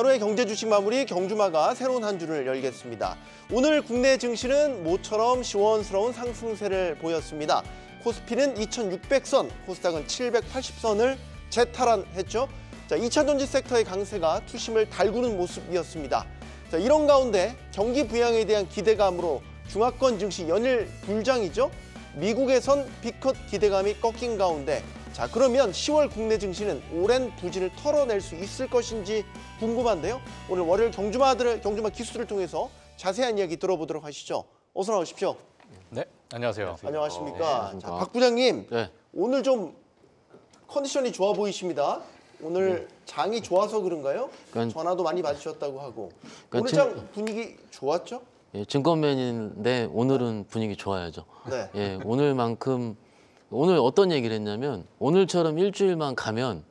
하루의 경제 주식 마무리 경주마가 새로운 한 주를 열겠습니다. 오늘 국내 증시는 모처럼 시원스러운 상승세를 보였습니다. 코스피는 2600선, 코스닥은 780선을 재탈환했죠. 자, 2차 전지 섹터의 강세가 투심을 달구는 모습이었습니다. 자, 이런 가운데 경기 부양에 대한 기대감으로 중화권 증시 연일 불장이죠. 미국에선 비컷 기대감이 꺾인 가운데 자 그러면 10월 국내 증시는 오랜 부진을 털어낼 수 있을 것인지 궁금한데요. 오늘 월요일 경주마들 경주마 기수를 통해서 자세한 이야기 들어보도록 하시죠. 어서 나오십시오. 네, 안녕하세요. 안녕하십니까. 어, 네, 자, 박 부장님, 네. 오늘 좀 컨디션이 좋아 보이십니다. 오늘 네. 장이 좋아서 그런가요? 그러니까, 전화도 많이 받으셨다고 하고. 그러니까 오늘 장 분위기 좋았죠? 예, 증권맨인데 오늘은 분위기 좋아야죠. 네. 예, 오늘만큼 오늘 어떤 얘기를 했냐면 오늘처럼 일주일만 가면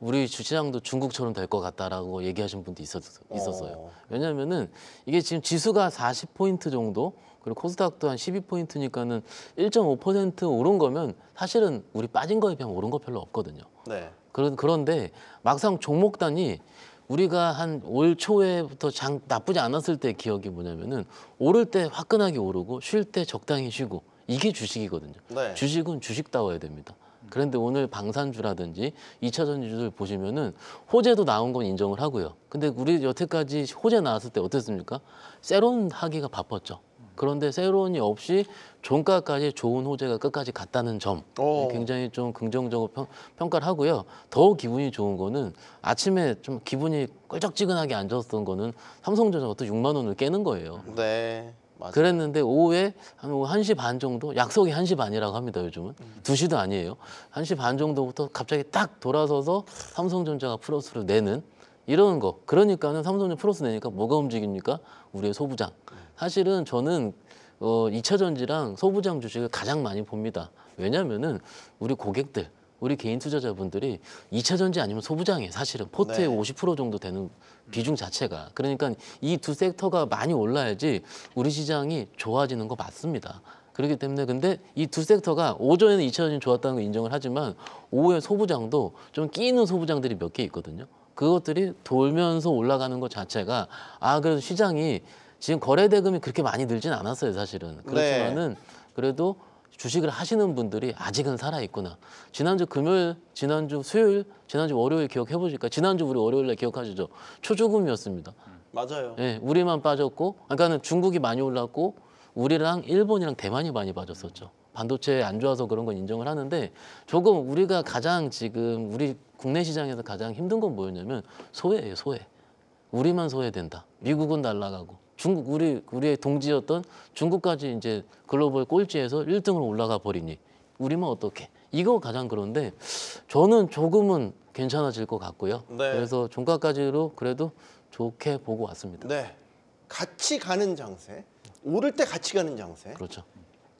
우리 주차장도 중국처럼 될 것 같다라고 얘기하신 분도 있었, 있었어요. 어. 왜냐면은 이게 지금 지수가 40포인트 정도 그리고 코스닥도 한 12포인트니까는 1.5% 오른 거면 사실은 우리 빠진 거에 비하면 오른 거 별로 없거든요. 네. 그런 그런데 막상 종목단이 우리가 한 올 초에부터 장 나쁘지 않았을 때 기억이 뭐냐면은 오를 때 화끈하게 오르고 쉴 때 적당히 쉬고 이게 주식이거든요. 네. 주식은 주식다워야 됩니다. 그런데 오늘 방산주라든지 이차 전지주들 보시면은 호재도 나온 건 인정을 하고요. 근데 우리 여태까지 호재 나왔을 때 어땠습니까? 새로운 하기가 바빴죠. 그런데 새로운이 없이 종가까지 좋은 호재가 끝까지 갔다는 점 오. 굉장히 좀 긍정적으로 평, 평가를 하고요. 더 기분이 좋은 거는 아침에 좀 기분이 껄쩍지근하게 안좋았던 거는 삼성전자가 또 6만 원을 깨는 거예요. 네. 맞아요. 그랬는데 오후에 한 1시 반 정도 약속이 1시 반이라고 합니다 요즘은 음. 2시도 아니에요 1시 반 정도부터 갑자기 딱 돌아서서 삼성전자가 플러스를 내는 이런 거 그러니까는 삼성전자 플러스 내니까 뭐가 움직입니까 우리의 소부장 사실은 저는 어, 2차전지랑 소부장 주식을 가장 많이 봅니다 왜냐면은 우리 고객들 우리 개인 투자자분들이 2차 전지 아니면 소부장에 이요 사실은 포트의 네. 50% 정도 되는 음. 비중 자체가 그러니까 이 두 섹터가 많이 올라야지 우리 시장이 좋아지는 거 맞습니다. 그렇기 때문에 근데 이 두 섹터가 오전에는 2차 전지 좋았다는 걸 인정을 하지만 오후에 소부장도 좀 끼는 소부장들이 몇 개 있거든요. 그것들이 돌면서 올라가는 것 자체가 아 그래도 시장이 지금 거래 대금이 그렇게 많이 늘진 않았어요 사실은 네. 그렇지만은 네. 그래도 주식을 하시는 분들이 아직은 살아있구나. 지난주 금요일, 지난주 수요일, 지난주 월요일 기억해 보실까? 지난주 우리 월요일날 기억하시죠? 초조금이었습니다. 맞아요. 예, 우리만 빠졌고, 그러니까는 중국이 많이 올랐고, 우리랑 일본이랑 대만이 많이 빠졌었죠. 반도체 안 좋아서 그런 건 인정을 하는데 조금 우리가 가장 지금 우리 국내 시장에서 가장 힘든 건 뭐였냐면 소외예요, 소외. 우리만 소외된다. 미국은 날라가고 중국 우리 우리의 동지였던 중국까지 이제 글로벌 꼴찌에서 1등으로 올라가 버리니 우리만 어떻게? 이거 가장 그런데 저는 조금은 괜찮아질 것 같고요. 네. 그래서 종가까지로 그래도 좋게 보고 왔습니다. 네. 같이 가는 장세, 오를 때 같이 가는 장세. 그렇죠.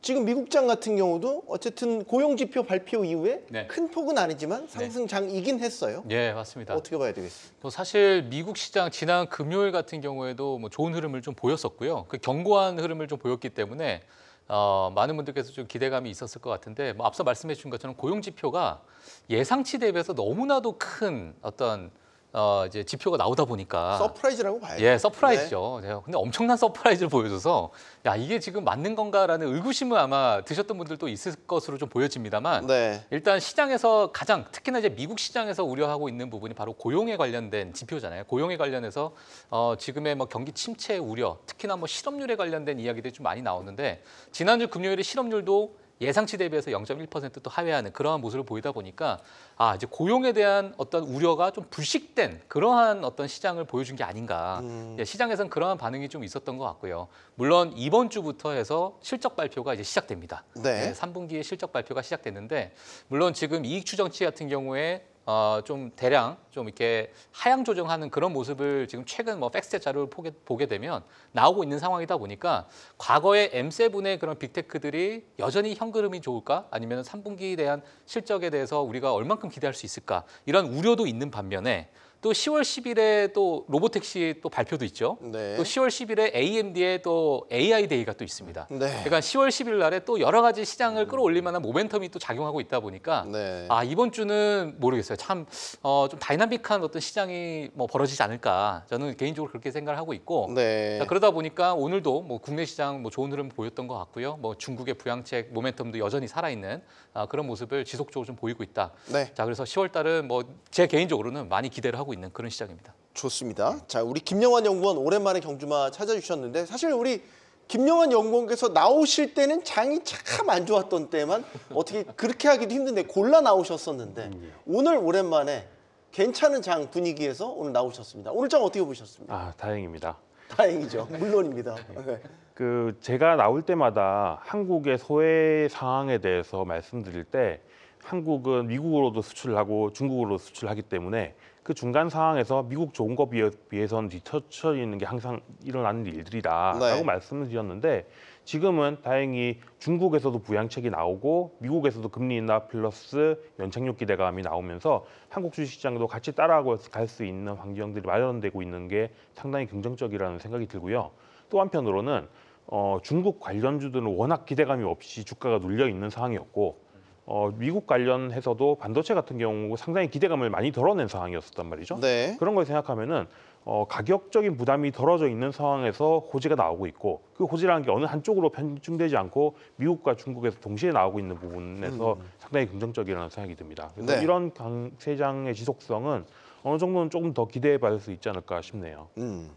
지금 미국장 같은 경우도 어쨌든 고용지표 발표 이후에 네. 큰 폭은 아니지만 네. 상승장이긴 했어요. 네, 맞습니다. 어떻게 봐야 되겠습니까? 사실 미국 시장 지난 금요일 같은 경우에도 뭐 좋은 흐름을 좀 보였었고요. 그 견고한 흐름을 좀 보였기 때문에 어, 많은 분들께서 좀 기대감이 있었을 것 같은데 뭐 앞서 말씀해 주신 것처럼 고용 지표가 예상치 대비해서 너무나도 큰 어떤 어, 이제 지표가 나오다 보니까 서프라이즈라고 봐야죠. 예, 서프라이즈죠. 네. 근데 엄청난 서프라이즈를 보여줘서 야 이게 지금 맞는 건가라는 의구심을 아마 드셨던 분들도 있을 것으로 좀 보여집니다만 네. 일단 시장에서 가장 특히나 이제 미국 시장에서 우려하고 있는 부분이 바로 고용에 관련된 지표잖아요. 고용에 관련해서 어, 지금의 뭐 경기 침체 우려, 특히나 뭐 실업률에 관련된 이야기들이 좀 많이 나오는데 지난주 금요일에 실업률도 예상치 대비해서 0.1%또 하회하는 그러한 모습을 보이다 보니까 아 이제 고용에 대한 어떤 우려가 좀 불식된 그러한 어떤 시장을 보여준 게 아닌가 음. 예, 시장에선 그러한 반응이 좀 있었던 것 같고요. 물론 이번 주부터 해서 실적 발표가 이제 시작됩니다. 네. 네 예, 3분기에 실적 발표가 시작됐는데 물론 지금 이익 추정치 같은 경우에 어, 좀 대량 좀 이렇게 하향 조정하는 그런 모습을 지금 최근 뭐팩스 자료를 보게, 보게 되면 나오고 있는 상황이다 보니까 과거의 M7의 그런 빅테크들이 여전히 현그름이 좋을까 아니면 3분기에 대한 실적에 대해서 우리가 얼만큼 기대할 수 있을까 이런 우려도 있는 반면에 또 10월 10일에 또 로보택시 또 발표도 있죠. 네. 또 10월 10일에 AMD의 또 AI 데이가 또 있습니다. 네. 그러니까 10월 10일 날에 또 여러 가지 시장을 음. 끌어올릴 만한 모멘텀이 또 작용하고 있다 보니까 네. 아 이번 주는 모르겠어요. 참좀 어, 다이나믹한 어떤 시장이 뭐 벌어지지 않을까 저는 개인적으로 그렇게 생각을 하고 있고 네. 자, 그러다 보니까 오늘도 뭐 국내 시장 뭐 좋은 흐름 보였던 것 같고요. 뭐 중국의 부양책 모멘텀도 여전히 살아있는 아, 그런 모습을 지속적으로 좀 보이고 있다. 네. 자 그래서 10월 달은 뭐 제 개인적으로는 많이 기대를 하고. 있는 그런 시장입니다. 좋습니다. 자, 우리 김영환 연구원 오랜만에 경주마 찾아주셨는데 사실 우리 김영환 연구원께서 나오실 때는 장이 참 안 좋았던 때만 어떻게 그렇게 하기도 힘든데 골라 나오셨었는데 음, 예. 오늘 오랜만에 괜찮은 장 분위기에서 오늘 나오셨습니다. 오늘 장 어떻게 보셨습니까? 아, 다행입니다. 다행이죠. 물론입니다. 네. 네. 그 제가 나올 때마다 한국의 소외 상황에 대해서 말씀드릴 때 한국은 미국으로도 수출하고 중국으로 수출하기 때문에 그 중간 상황에서 미국 좋은 거 비해, 비해서는 뒤처져 있는 게 항상 일어나는 일들이다라고 네. 말씀을 드렸는데 지금은 다행히 중국에서도 부양책이 나오고 미국에서도 금리 인하 플러스 연착륙 기대감이 나오면서 한국 주식시장도 같이 따라하고 갈수 있는 환경들이 마련되고 있는 게 상당히 긍정적이라는 생각이 들고요. 또 한편으로는 어, 중국 관련주들은 워낙 기대감이 없이 주가가 눌려 있는 상황이었고 어, 미국 관련해서도 반도체 같은 경우 상당히 기대감을 많이 덜어낸 상황이었단 었 말이죠. 네. 그런 걸 생각하면은 어, 가격적인 부담이 덜어져 있는 상황에서 호재가 나오고 있고 그 호재라는 게 어느 한쪽으로 편중되지 않고 미국과 중국에서 동시에 나오고 있는 부분에서 음. 상당히 긍정적이라는 생각이 듭니다. 그래서 네. 이런 강 세장의 지속성은 어느 정도는 조금 더 기대해 받을 수 있지 않을까 싶네요. 음.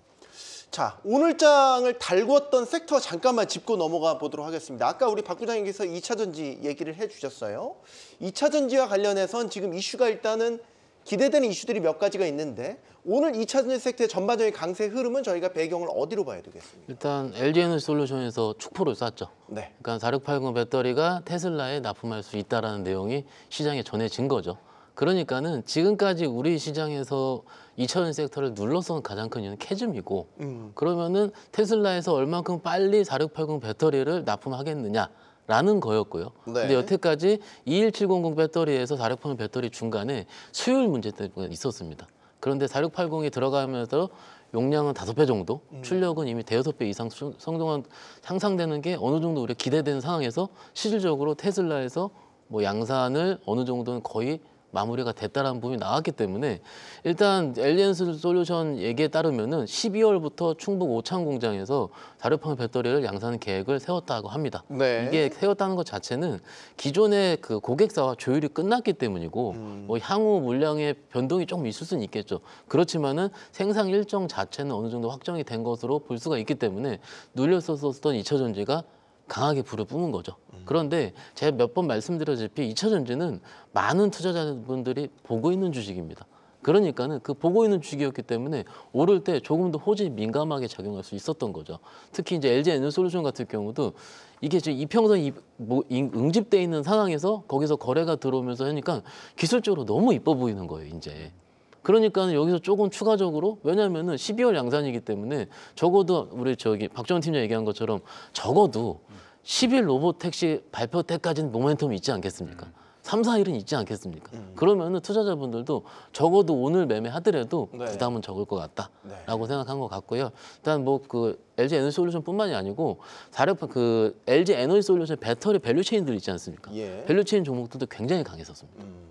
자, 오늘장을 달궜던 섹터 잠깐만 짚고 넘어가 보도록 하겠습니다. 아까 우리 박 부장님께서 2차전지 얘기를 해주셨어요. 2차전지와 관련해선 지금 이슈가 일단은 기대되는 이슈들이 몇 가지가 있는데 오늘 2차전지 섹터의 전반적인 강세 흐름은 저희가 배경을 어디로 봐야 되겠습니까? 일단 LG에너지 솔루션에서 축포를 쐈죠. 네. 그러니까 4680 배터리가 테슬라에 납품할 수 있다는 라 내용이 시장에 전해진 거죠. 그러니까는 지금까지 우리 시장에서 2차전 섹터를 눌러서는 가장 큰 이유는 캐즘이고 음. 그러면은 테슬라에서 얼만큼 빨리 4680 배터리를 납품하겠느냐 라는 거였고요. 네. 근데 여태까지 21700 배터리에서 4680 배터리 중간에 수율 문제 때문에 있었습니다. 그런데 4680이 들어가면서 용량은 다섯 배 정도, 음. 출력은 이미 대여섯 배 이상 성동안 향상되는 게 어느 정도 우리가 기대되는 상황에서 실질적으로 테슬라에서 뭐 양산을 어느 정도는 거의 마무리가 됐다라는 부분이 나왔기 때문에 일단 엘리언스 솔루션 얘기에 따르면은 12월부터 충북 오창 공장에서 자료판 배터리를 양산 계획을 세웠다고 합니다. 네. 이게 세웠다는 것 자체는 기존의 그 고객사와 조율이 끝났기 때문이고 음. 뭐 향후 물량의 변동이 조금 있을 수는 있겠죠. 그렇지만은 생산 일정 자체는 어느 정도 확정이 된 것으로 볼 수가 있기 때문에 눌렸었던 2차 전지가 강하게 불을 뿜은 거죠. 음. 그런데 제가 몇 번말씀드렸다시 이차 전지는 많은 투자자분들이 보고 있는 주식입니다. 그러니까는 그 보고 있는 주식이었기 때문에 오를 때 조금 더 호재 민감하게 작용할 수 있었던 거죠. 특히 이제 LG 에너솔루션 같은 경우도 이게 지금 이평선 뭐 응집돼 있는 상황에서 거기서 거래가 들어오면서 하니까 기술적으로 너무 이뻐 보이는 거예요, 이제. 그러니까 여기서 조금 추가적으로 왜냐면은 하 12월 양산이기 때문에 적어도 우리 저기 박정원 팀장 얘기한 것처럼 적어도 10일 로봇 택시 발표 때까지는 모멘텀이 있지 않겠습니까? 음. 3, 4일은 있지 않겠습니까? 음. 그러면은 투자자분들도 적어도 오늘 매매하더라도 네. 부담은 적을 것 같다라고 네. 생각한 것 같고요. 일단 뭐 그 LG 에너지 솔루션뿐만이 아니고 다력 그 LG 에너지 솔루션 배터리 밸류체인들 있지 않습니까? 예. 밸류체인 종목들도 굉장히 강했었습니다. 음.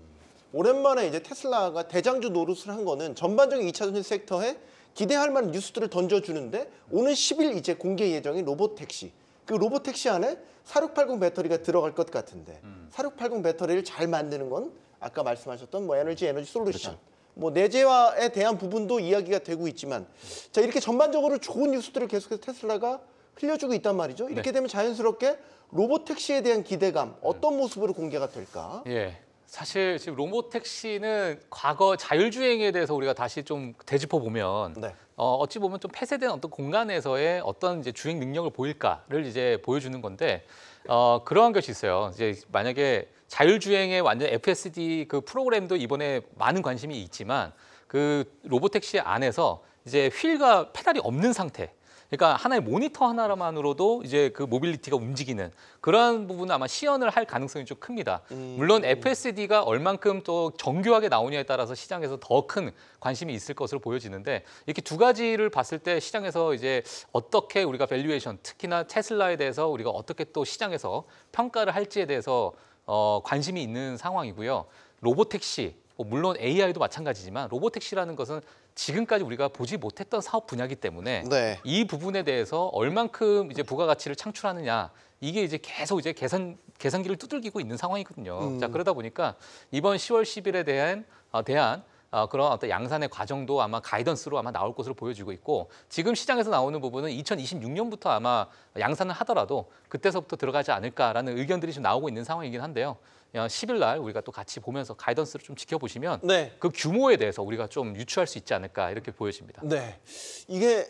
오랜만에 이제 테슬라가 대장주 노릇을 한 거는 전반적인 2차 전지 섹터에 기대할 만한 뉴스들을 던져주는데 오는 10일 이제 공개 예정인 로봇 택시 그 로봇 택시 안에 4680 배터리가 들어갈 것 같은데 음. 4680 배터리를 잘 만드는 건 아까 말씀하셨던 뭐 에너지 에너지 솔루션 그렇죠. 뭐 내재화에 대한 부분도 이야기가 되고 있지만 자 이렇게 전반적으로 좋은 뉴스들을 계속해서 테슬라가 흘려주고 있단 말이죠. 이렇게 네. 되면 자연스럽게 로봇 택시에 대한 기대감 음. 어떤 모습으로 공개가 될까? 예. 사실 지금 로봇 택시는 과거 자율주행에 대해서 우리가 다시 좀 되짚어 보면 네. 어, 어찌 보면 좀 폐쇄된 어떤 공간에서의 어떤 이제 주행 능력을 보일까를 이제 보여주는 건데 어, 그러한 것이 있어요. 이제 만약에 자율주행의 완전 FSD 그 프로그램도 이번에 많은 관심이 있지만 그 로봇 택시 안에서 이제 휠과 페달이 없는 상태 그러니까 하나의 모니터 하나만으로도 이제 그 모빌리티가 움직이는 그러한 부분은 아마 시연을 할 가능성이 좀 큽니다. 음. 물론 FSD가 얼만큼 또 정교하게 나오냐에 따라서 시장에서 더 큰 관심이 있을 것으로 보여지는데 이렇게 두 가지를 봤을 때 시장에서 이제 어떻게 우리가 밸류에이션 특히나 테슬라에 대해서 우리가 어떻게 또 시장에서 평가를 할지에 대해서 어, 관심이 있는 상황이고요. 로보택시 뭐 물론 AI도 마찬가지지만 로보택시라는 것은 지금까지 우리가 보지 못했던 사업 분야이기 때문에 네. 이 부분에 대해서 얼만큼 이제 부가가치를 창출하느냐 이게 이제 계속 이제 계산 계산기를 두들기고 있는 상황이거든요. 음. 자 그러다 보니까 이번 10월 10일에 대한 어, 대한 어, 그런 어떤 양산의 과정도 아마 가이던스로 아마 나올 것으로 보여지고 있고 지금 시장에서 나오는 부분은 2026년부터 아마 양산을 하더라도 그때서부터 들어가지 않을까라는 의견들이 지금 나오고 있는 상황이긴 한데요. 10일 어, 날 우리가 또 같이 보면서 가이던스를 좀 지켜보시면 네. 그 규모에 대해서 우리가 좀 유추할 수 있지 않을까 이렇게 보여집니다. 네. 이게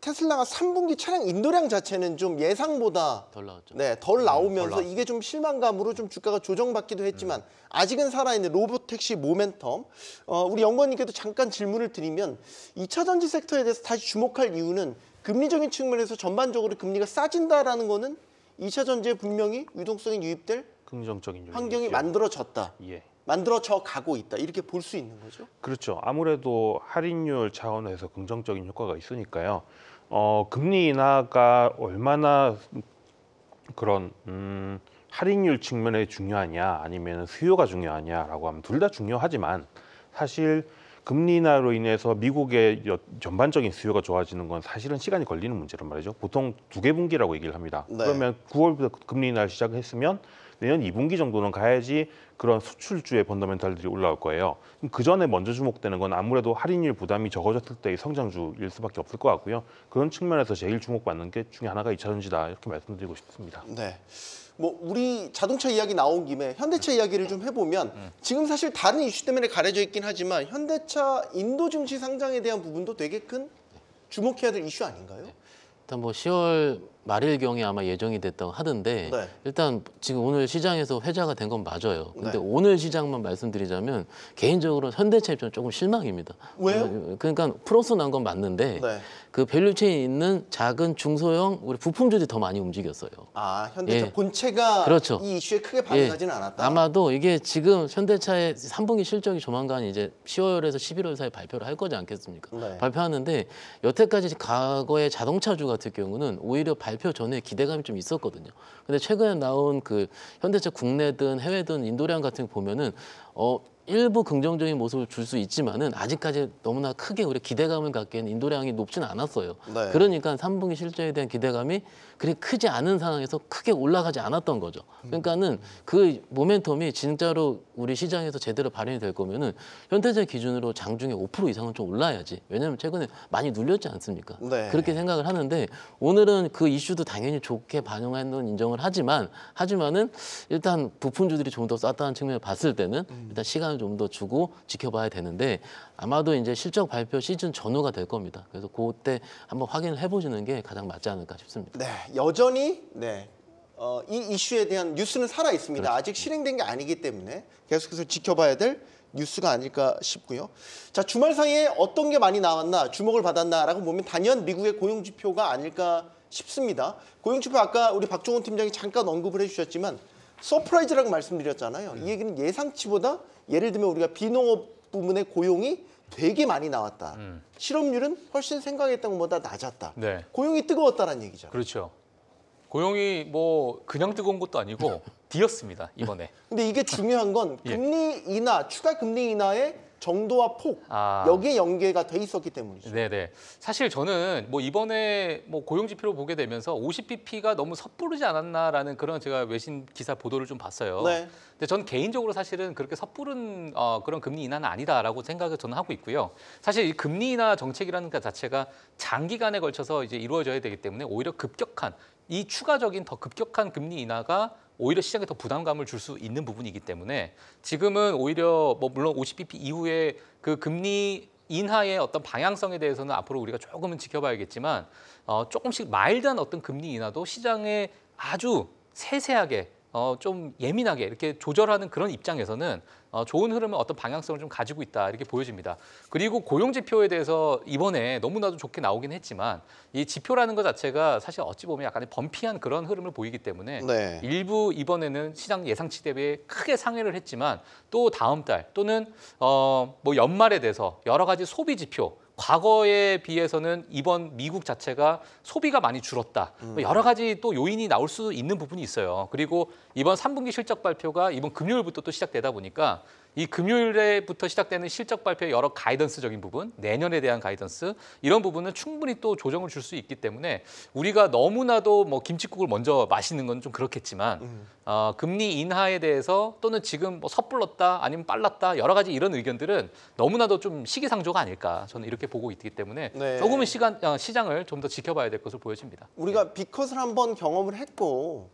테슬라가 3분기 차량 인도량 자체는 좀 예상보다 덜 나왔죠. 네, 덜 음, 나오면서 이게 좀 실망감으로 좀 주가가 조정받기도 했지만 음. 아직은 살아있는 로봇택시 모멘텀. 어, 우리 연구원님께도 잠깐 질문을 드리면 2차 전지 섹터에 대해서 다시 주목할 이유는 금리적인 측면에서 전반적으로 금리가 싸진다라는 거는 2차 전지에 분명히 유동성이 유입될 긍정적인 요인 환경이 만들어졌다. 예. 만들어져 가고 있다. 이렇게 볼 수 있는 거죠? 그렇죠. 아무래도 할인율 차원에서 긍정적인 효과가 있으니까요. 어, 금리 인하가 얼마나 그런 음, 할인율 측면에 중요하냐 아니면 수요가 중요하냐라고 하면 둘 다 중요하지만 사실 금리 인하로 인해서 미국의 전반적인 수요가 좋아지는 건 사실은 시간이 걸리는 문제란 말이죠. 보통 두 개 분기라고 얘기를 합니다. 네. 그러면 9월부터 금리 인하를 시작했으면 내년 2분기 정도는 가야지 그런 수출주의 펀더멘탈들이 올라올 거예요. 그 전에 먼저 주목되는 건 아무래도 할인율 부담이 적어졌을 때의 성장주일 수밖에 없을 것 같고요. 그런 측면에서 제일 주목받는 게 중에 하나가 이차 전지다 이렇게 말씀드리고 싶습니다. 네. 뭐 우리 자동차 이야기 나온 김에 현대차 이야기를 좀 해보면 음. 지금 사실 다른 이슈 때문에 가려져 있긴 하지만 현대차 인도 증시 상장에 대한 부분도 되게 큰 주목해야 될 이슈 아닌가요? 네. 일단 뭐 10월 말일경에 아마 예정이 됐다고 하던데 네. 일단 지금 오늘 시장에서 회자가 된 건 맞아요. 근데 네. 오늘 시장만 말씀드리자면 개인적으로 현대차 입장 조금 실망입니다. 왜요? 어, 그러니까 플러스 난 건 맞는데 네. 그 밸류체인 있는 작은 중소형 우리 부품주들이 더 많이 움직였어요. 아 현대차 예. 본체가 그렇죠. 이 이슈에 크게 예. 반응하지는 예. 않았다. 아마도 이게 지금 현대차의 3분기 실적이 조만간 이제 10월에서 11월 사이 발표를 할 거지 않겠습니까? 네. 발표하는데 여태까지 과거의 자동차주 같은 경우는 오히려 발 발표 전에 기대감이 좀 있었거든요. 근데 최근에 나온 그 현대차 국내든 해외든 인도량 같은 거 보면은 어 일부 긍정적인 모습을 줄 수 있지만은 아직까지 너무나 크게 우리 기대감을 갖기엔 인도량이 높지는 않았어요. 네. 그러니까 3분기 실적에 대한 기대감이 그리 크지 않은 상황에서 크게 올라가지 않았던 거죠. 음. 그러니까는 그 모멘텀이 진짜로 우리 시장에서 제대로 발현이 될 거면은 현대제 기준으로 장중에 5% 이상은 좀 올라야지. 왜냐하면 최근에 많이 눌렸지 않습니까? 네. 그렇게 생각을 하는데 오늘은 그 이슈도 당연히 좋게 반영하는 인정을 하지만 하지만은 일단 부품주들이 좀 더 쌌다는 측면을 봤을 때는 음. 일단 시간을 좀 더 주고 지켜봐야 되는데 아마도 이제 실적 발표 시즌 전후가 될 겁니다. 그래서 그때 한번 확인을 해보시는 게 가장 맞지 않을까 싶습니다. 네, 여전히 네. 어, 이 이슈에 대한 뉴스는 살아 있습니다. 그렇죠. 아직 실행된 게 아니기 때문에 계속해서 지켜봐야 될 뉴스가 아닐까 싶고요. 자 주말 사이에 어떤 게 많이 나왔나 주목을 받았나라고 보면 단연 미국의 고용 지표가 아닐까 싶습니다. 고용 지표 아까 우리 박종훈 팀장이 잠깐 언급을 해주셨지만 서프라이즈라고 말씀드렸잖아요. 음. 이 얘기는 예상치보다 예를 들면 우리가 비농업 부분의 고용이 되게 많이 나왔다. 음. 실업률은 훨씬 생각했던 것보다 낮았다. 네. 고용이 뜨거웠다는 얘기죠. 그렇죠. 고용이 뭐 그냥 뜨거운 것도 아니고 뒤었습니다 이번에. 근데 이게 중요한 건 예. 금리 인하, 추가 금리 인하에 정도와 폭 아. 여기에 연계가 돼 있었기 때문이죠. 네네. 네. 사실 저는 뭐 이번에 뭐 고용 지표를 보게 되면서 50bp가 너무 섣부르지 않았나라는 그런 제가 외신 기사 보도를 좀 봤어요. 네. 근데 전 개인적으로 사실은 그렇게 섣부른 어, 그런 금리 인하는 아니다라고 생각을 저는 하고 있고요. 사실 이 금리 인하 정책이라는 것 자체가 장기간에 걸쳐서 이제 이루어져야 되기 때문에 오히려 급격한 이 추가적인 더 급격한 금리 인하가 오히려 시장에 더 부담감을 줄 수 있는 부분이기 때문에 지금은 오히려 뭐 물론 50bp 이후에 그 금리 인하의 어떤 방향성에 대해서는 앞으로 우리가 조금은 지켜봐야겠지만 어, 조금씩 마일드한 어떤 금리 인하도 시장에 아주 세세하게 어, 좀 예민하게 이렇게 조절하는 그런 입장에서는 어, 좋은 흐름을 어떤 방향성을 좀 가지고 있다 이렇게 보여집니다. 그리고 고용 지표에 대해서 이번에 너무나도 좋게 나오긴 했지만 이 지표라는 것 자체가 사실 어찌 보면 약간의 범피한 그런 흐름을 보이기 때문에 네. 일부 이번에는 시장 예상치 대비 크게 상회를 했지만 또 다음 달 또는 어, 뭐 연말에 대해서 여러 가지 소비 지표 과거에 비해서는 이번 미국 자체가 소비가 많이 줄었다. 뭐 음. 여러 가지 또 요인이 나올 수 있는 부분이 있어요. 그리고 이번 3분기 실적 발표가 이번 금요일부터 또 시작되다 보니까 이 금요일에부터 시작되는 실적 발표의 여러 가이던스적인 부분, 내년에 대한 가이던스 이런 부분은 충분히 또 조정을 줄 수 있기 때문에 우리가 너무나도 뭐 김치국을 먼저 마시는 건 좀 그렇겠지만 음. 어, 금리 인하에 대해서 또는 지금 뭐 섣불렀다 아니면 빨랐다 여러 가지 이런 의견들은 너무나도 좀 시기상조가 아닐까 저는 이렇게 보고 있기 때문에 네. 조금은 시간 어, 시장을 좀 더 지켜봐야 될 것으로 보여집니다. 우리가 네. 비컷을 한번 경험을 했고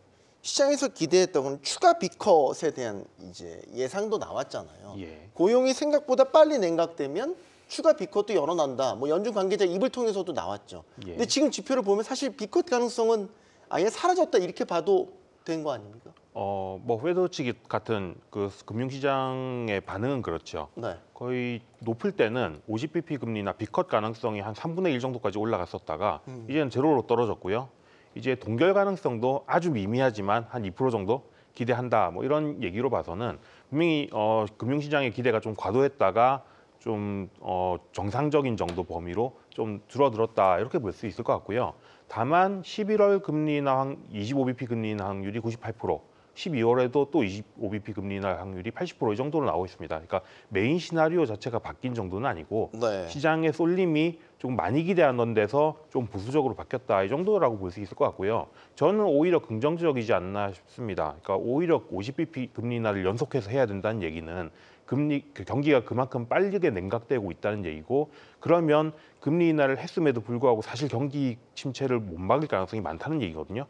시장에서 기대했던 건 추가 비컷에 대한 이제 예상도 나왔잖아요. 예. 고용이 생각보다 빨리 냉각되면 추가 비컷도 열어난다. 뭐 연준 관계자 입을 통해서도 나왔죠. 예. 근데 지금 지표를 보면 사실 비컷 가능성은 아예 사라졌다 이렇게 봐도 된 거 아닙니까? 어, 뭐 회도치기 같은 그 금융시장의 반응은 그렇죠. 네. 거의 높을 때는 50bp 금리나 비컷 가능성이 한 3분의 1 정도까지 올라갔었다가 음. 이제는 제로로 떨어졌고요. 이제 동결 가능성도 아주 미미하지만 한 2% 정도 기대한다 뭐 이런 얘기로 봐서는 분명히 어, 금융시장의 기대가 좀 과도했다가 좀 어, 정상적인 정도 범위로 좀 줄어들었다 이렇게 볼 수 있을 것 같고요. 다만 11월 금리 인하 25bp 금리 인하 확률이 98%, 12월에도 또 25bp 금리 인하 확률이 80%이 정도로 나오고 있습니다. 그러니까 메인 시나리오 자체가 바뀐 정도는 아니고 네. 시장의 쏠림이 좀 많이 기대하던 데서 좀부수적으로 바뀌었다 이 정도라고 볼 수 있을 것 같고요. 저는 오히려 긍정적이지 않나 싶습니다. 그러니까 오히려 50bp 금리 인하를 연속해서 해야 된다는 얘기는 금리 그 경기가 그만큼 빠르게 냉각되고 있다는 얘기고 그러면 금리 인하를 했음에도 불구하고 사실 경기 침체를 못 막을 가능성이 많다는 얘기거든요.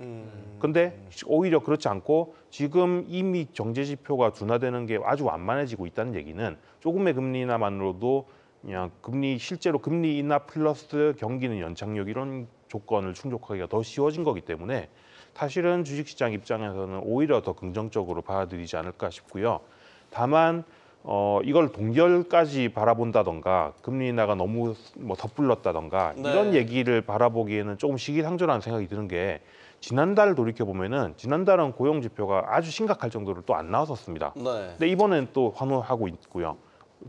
음. 근데 오히려 그렇지 않고 지금 이미 경제 지표가 둔화되는 게 아주 완만해지고 있다는 얘기는 조금의 금리 인하만으로도 그냥 금리 실제로 금리 인하 플러스 경기는 연착륙 이런 조건을 충족하기가 더 쉬워진 거기 때문에 사실은 주식시장 입장에서는 오히려 더 긍정적으로 받아들이지 않을까 싶고요. 다만 어, 이걸 동결까지 바라본다던가 금리 인하가 너무 뭐 섣불렀다던가 네. 이런 얘기를 바라보기에는 조금 시기상조라는 생각이 드는 게 지난달 돌이켜보면은 지난달은 고용 지표가 아주 심각할 정도로 또 안 나왔었습니다. 네. 근데 이번엔 또 환호하고 있고요.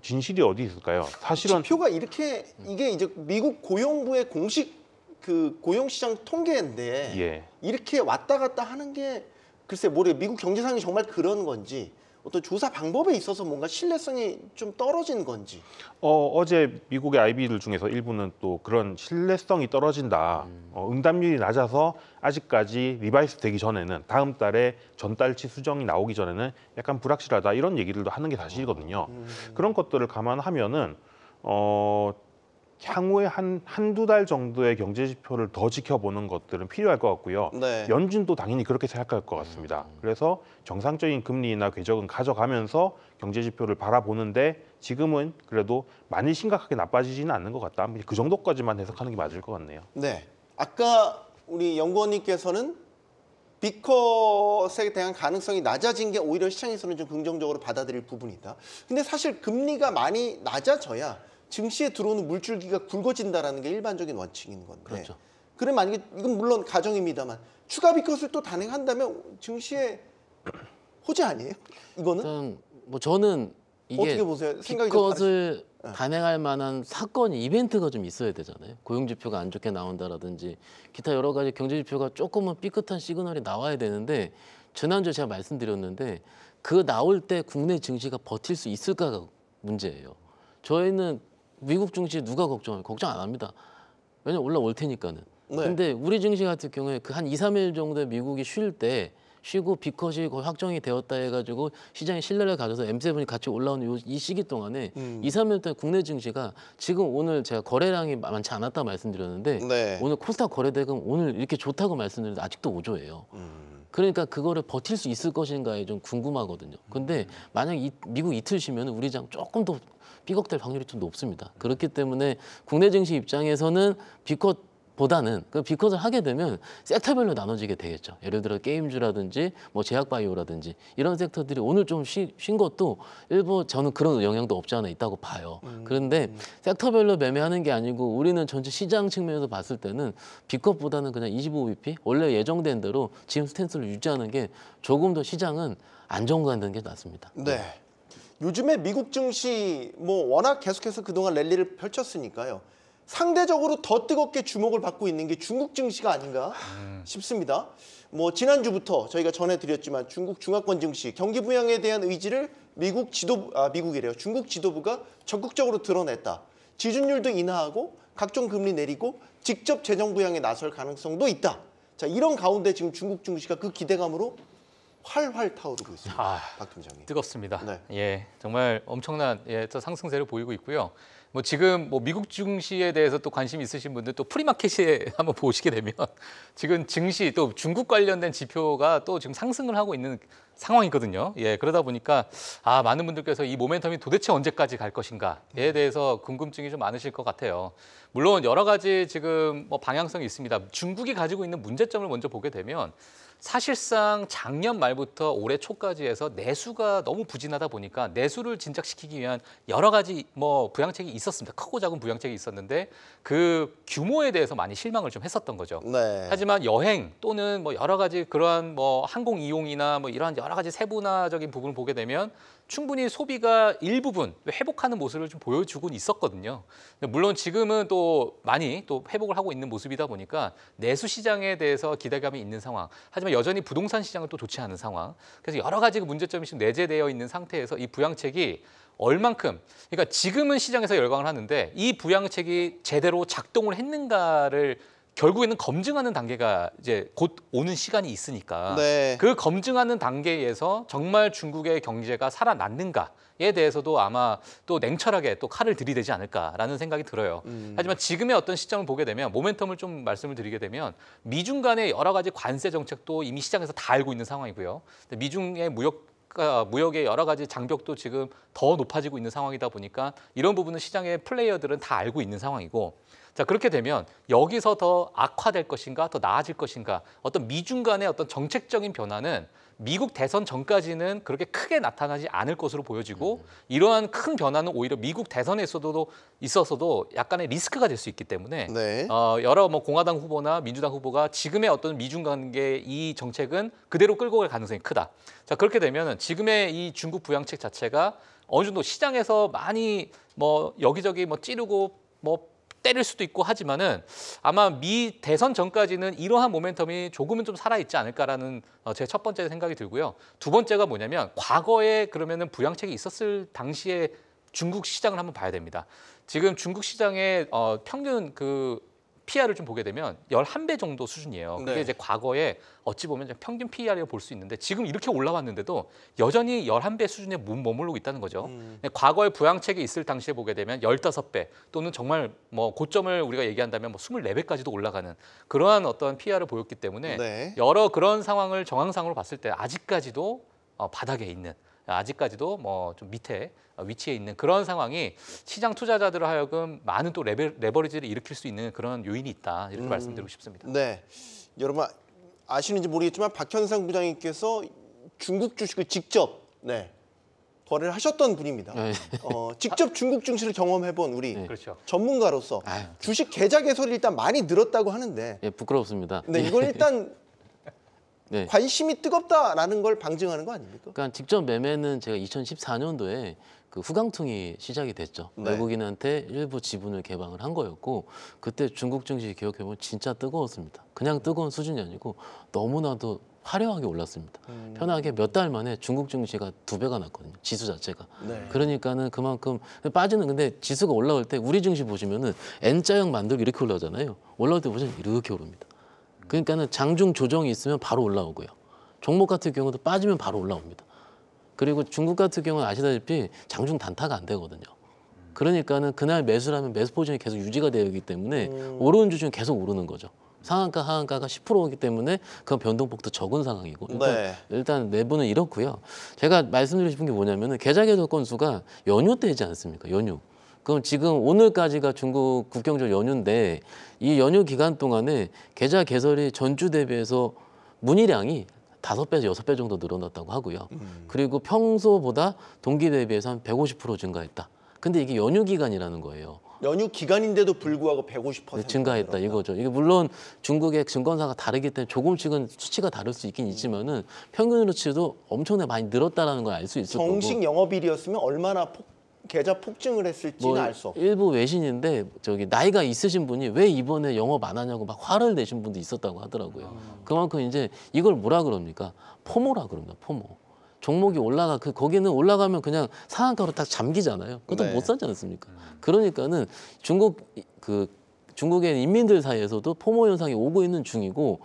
진실이 어디 있을까요? 사실은 지표가 이렇게 이게 이제 미국 고용부의 공식 그 고용시장 통계인데 예. 이렇게 왔다 갔다 하는 게 글쎄 모르 미국 경제상이 정말 그런 건지 어떤 조사 방법에 있어서 뭔가 신뢰성이 좀 떨어진 건지. 어, 어제 미국의 아이비들 중에서 일부는 또 그런 신뢰성이 떨어진다. 음. 어, 응답률이 낮아서 아직까지 리바이스 되기 전에는 다음 달에 전달치 수정이 나오기 전에는 약간 불확실하다 이런 얘기들도 하는 게 사실이거든요. 음. 그런 것들을 감안하면은 어 향후에 한 한두 달 정도의 경제 지표를 더 지켜보는 것들은 필요할 것 같고요. 네. 연준도 당연히 그렇게 생각할 것 같습니다. 음. 그래서 정상적인 금리나 궤적은 가져가면서 경제 지표를 바라보는데 지금은 그래도 많이 심각하게 나빠지지는 않는 것 같다. 뭐 그 정도까지만 해석하는 게 맞을 것 같네요. 네. 아까 우리 연구원님께서는 비컷에 대한 가능성이 낮아진 게 오히려 시장에서는 좀 긍정적으로 받아들일 부분이다. 근데 사실 금리가 많이 낮아져야 증시에 들어오는 물줄기가 굵어진다라는 게 일반적인 원칙인 건데. 그렇죠. 그럼 만약에 이건 물론 가정입니다만 추가 비컷을 또 단행한다면 증시에 호재 아니에요? 이거는? 일단 뭐 저는 이게 어떻게 보세요? 생각이 비컷을 네. 단행할 만한 사건이 이벤트가 좀 있어야 되잖아요. 고용 지표가 안 좋게 나온다라든지 기타 여러 가지 경제 지표가 조금은 삐끗한 시그널이 나와야 되는데 지난주 제가 말씀드렸는데 그 나올 때 국내 증시가 버틸 수 있을까가 문제예요. 저희는 미국 증시 누가 걱정해요? 걱정 안 합니다. 왜냐면 올라올 테니까는. 네. 근데 우리 증시 같은 경우에 그 한 2, 3일 정도 미국이 쉴 때 쉬고 비컷이 거의 확정이 되었다 해가지고 시장에 신뢰를 가져서 M7이 같이 올라온 요, 이 시기 동안에 음. 2, 3일 동안 국내 증시가 지금 오늘 제가 거래량이 많지 않았다 말씀드렸는데 네. 오늘 코스닥 거래대금 오늘 이렇게 좋다고 말씀드렸는데 아직도 5조예요. 음. 그러니까 그거를 버틸 수 있을 것인가에 좀 궁금하거든요. 근데 음. 만약 이, 미국 이틀 쉬면 우리 장 조금 더 삐걱될 확률이 좀 높습니다. 그렇기 때문에 국내 증시 입장에서는 비컷 보다는 그 비컷을 하게 되면 섹터별로 나눠지게 되겠죠. 예를 들어 게임주라든지 뭐 제약바이오라든지 이런 섹터들이 오늘 좀 쉰 것도 일부 저는 그런 영향도 없지 않아 있다고 봐요. 음. 그런데 섹터별로 매매하는 게 아니고 우리는 전체 시장 측면에서 봤을 때는 비컷보다는 그냥 25bp 원래 예정된 대로 지금 스탠스를 유지하는 게 조금 더 시장은 안정감되는 게 낫습니다. 네. 요즘에 미국 증시 뭐 워낙 계속해서 그동안 랠리를 펼쳤으니까요. 상대적으로 더 뜨겁게 주목을 받고 있는 게 중국 증시가 아닌가 음. 싶습니다. 뭐 지난주부터 저희가 전해드렸지만 중국 중화권 증시 경기 부양에 대한 의지를 미국 지도부 아 미국이래요. 중국 지도부가 적극적으로 드러냈다. 지준율도 인하하고 각종 금리 내리고 직접 재정 부양에 나설 가능성도 있다. 자, 이런 가운데 지금 중국 증시가 그 기대감으로 활활 타오르고 있습니다. 아, 박 팀장님. 뜨겁습니다. 네. 예, 정말 엄청난 예, 또 상승세를 보이고 있고요. 뭐 지금 뭐 미국 증시에 대해서 또 관심 있으신 분들 또 프리마켓에 한번 보시게 되면 지금 증시 또 중국 관련된 지표가 또 지금 상승을 하고 있는 상황이거든요. 예, 그러다 보니까 아, 많은 분들께서 이 모멘텀이 도대체 언제까지 갈 것인가에 음. 대해서 궁금증이 좀 많으실 것 같아요. 물론 여러 가지 지금 뭐 방향성이 있습니다. 중국이 가지고 있는 문제점을 먼저 보게 되면 사실상 작년 말부터 올해 초까지 해서 내수가 너무 부진하다 보니까 내수를 진작시키기 위한 여러 가지 뭐 부양책이 있었습니다. 크고 작은 부양책이 있었는데 그 규모에 대해서 많이 실망을 좀 했었던 거죠. 네. 하지만 여행 또는 뭐 여러 가지 그러한 뭐 항공 이용이나 뭐 이러한 여러 가지 세분화적인 부분을 보게 되면 충분히 소비가 일부분 회복하는 모습을 좀 보여주고 있었거든요. 물론 지금은 또 많이 또 회복을 하고 있는 모습이다 보니까 내수 시장에 대해서 기대감이 있는 상황. 하지만 여전히 부동산 시장은 또 좋지 않은 상황. 그래서 여러 가지 그 문제점이 지금 내재되어 있는 상태에서 이 부양책이 얼만큼 그러니까 지금은 시장에서 열광을 하는데 이 부양책이 제대로 작동을 했는가를 결국에는 검증하는 단계가 이제 곧 오는 시간이 있으니까 네. 그 검증하는 단계에서 정말 중국의 경제가 살아났는가에 대해서도 아마 또 냉철하게 또 칼을 들이대지 않을까라는 생각이 들어요. 음. 하지만 지금의 어떤 시점을 보게 되면 모멘텀을 좀 말씀을 드리게 되면 미중 간의 여러 가지 관세 정책도 이미 시장에서 다 알고 있는 상황이고요. 미중의 무역 그러니까 무역의 여러 가지 장벽도 지금 더 높아지고 있는 상황이다 보니까 이런 부분은 시장의 플레이어들은 다 알고 있는 상황이고 자 그렇게 되면 여기서 더 악화될 것인가 더 나아질 것인가 어떤 미중 간의 어떤 정책적인 변화는 미국 대선 전까지는 그렇게 크게 나타나지 않을 것으로 보여지고 음. 이러한 큰 변화는 오히려 미국 대선에서도 있어서도 약간의 리스크가 될 수 있기 때문에 네. 어, 여러 뭐 공화당 후보나 민주당 후보가 지금의 어떤 미중 관계 이 정책은 그대로 끌고 갈 가능성이 크다. 자 그렇게 되면은 지금의 이 중국 부양책 자체가 어느 정도 시장에서 많이 뭐 여기저기 뭐 찌르고 뭐 때릴 수도 있고 하지만은 아마 미 대선 전까지는 이러한 모멘텀이 조금은 좀 살아있지 않을까라는 어, 제첫 번째 생각이 들고요. 두 번째가 뭐냐면 과거에 그러면은 부양책이 있었을 당시에 중국 시장을 한번 봐야 됩니다. 지금 중국 시장의 어, 평균 그 PER을 좀 보게 되면 11배 정도 수준이에요. 그게 네. 이제 과거에 어찌 보면 평균 PER이라고 볼수 있는데 지금 이렇게 올라왔는데도 여전히 11배 수준에 머물르고 있다는 거죠. 음. 네, 과거에 부양책이 있을 당시에 보게 되면 15배 또는 정말 뭐 고점을 우리가 얘기한다면 뭐 24배까지도 올라가는 그러한 어떤 PER을 보였기 때문에 네. 여러 그런 상황을 정황상으로 봤을 때 아직까지도 어, 바닥에 있는 아직까지도 뭐 좀 밑에 위치에 있는 그런 상황이 시장 투자자들 하여금 많은 또 레벨, 레버리지를 일으킬 수 있는 그런 요인이 있다 이렇게 음, 말씀드리고 싶습니다. 네, 여러분 아시는지 모르겠지만 박현상 부장님께서 중국 주식을 직접 네, 거래를 하셨던 분입니다. 네. 어, 직접 중국 증시를 경험해본 우리 네. 그렇죠. 전문가로서 아유. 주식 계좌 개설이 일단 많이 늘었다고 하는데 예, 부끄럽습니다. 네, 이걸 예. 일단 네. 관심이 뜨겁다라는 걸 방증하는 거 아닙니까? 그러니까 직접 매매는 제가 2014년도에 그 후강통이 시작이 됐죠. 네. 외국인한테 일부 지분을 개방을 한 거였고 그때 중국 증시 기억해보면 진짜 뜨거웠습니다. 그냥 뜨거운 수준이 아니고 너무나도 화려하게 올랐습니다. 음. 편하게 몇 달 만에 중국 증시가 두 배가 났거든요. 지수 자체가. 네. 그러니까는 그만큼 빠지는 근데 지수가 올라올 때 우리 증시 보시면은 N자형 만들기 이렇게 올라오잖아요. 올라올 때 보시면 이렇게 오릅니다. 그러니까는 장중 조정이 있으면 바로 올라오고요. 종목 같은 경우도 빠지면 바로 올라옵니다. 그리고 중국 같은 경우는 아시다시피 장중 단타가 안 되거든요. 그러니까는 그날 매수를 하면 매수 포지션이 계속 유지가 되기 때문에 음. 오르는 주중은 계속 오르는 거죠. 상한가 하한가가 10%이기 때문에 그 변동폭도 적은 상황이고 일단, 네. 일단 내부는 이렇고요. 제가 말씀드리고 싶은 게 뭐냐면은 계좌 개설 건수가 연휴 때이지 않습니까? 연휴. 그럼 지금 오늘까지가 중국 국경절 연휴인데 이 연휴 기간 동안에 계좌 개설이 전주 대비해서 문의량이 다섯 배에서 여섯 배 정도 늘어났다고 하고요. 음. 그리고 평소보다 동기 대비해서 한 150% 증가했다. 근데 이게 연휴 기간이라는 거예요. 연휴 기간인데도 불구하고 150% 증가했다 늘었다. 이거죠. 이게 물론 중국의 증권사가 다르기 때문에 조금씩은 수치가 다를 수 있긴 있지만은 평균으로 치도 엄청나게 많이 늘었다라는 걸 알 수 있을 정식 거고. 정식 영업일이었으면 얼마나 폭 계좌 폭증을 했을지는 뭐알수 없어요. 일부 외신인데 저기 나이가 있으신 분이 왜 이번에 영업 안 하냐고 막 화를 내신 분도 있었다고 하더라고요. 음. 그만큼 이제 이걸 뭐라 그럽니까? 포모라 그럽니다. 포모. 종목이 올라가 그 거기는 올라가면 그냥 상한가로 딱 잠기잖아요. 그것도 네. 못 사지 않습니까? 그러니까는 중국 그 중국의 인민들 사이에서도 포모 현상이 오고 있는 중이고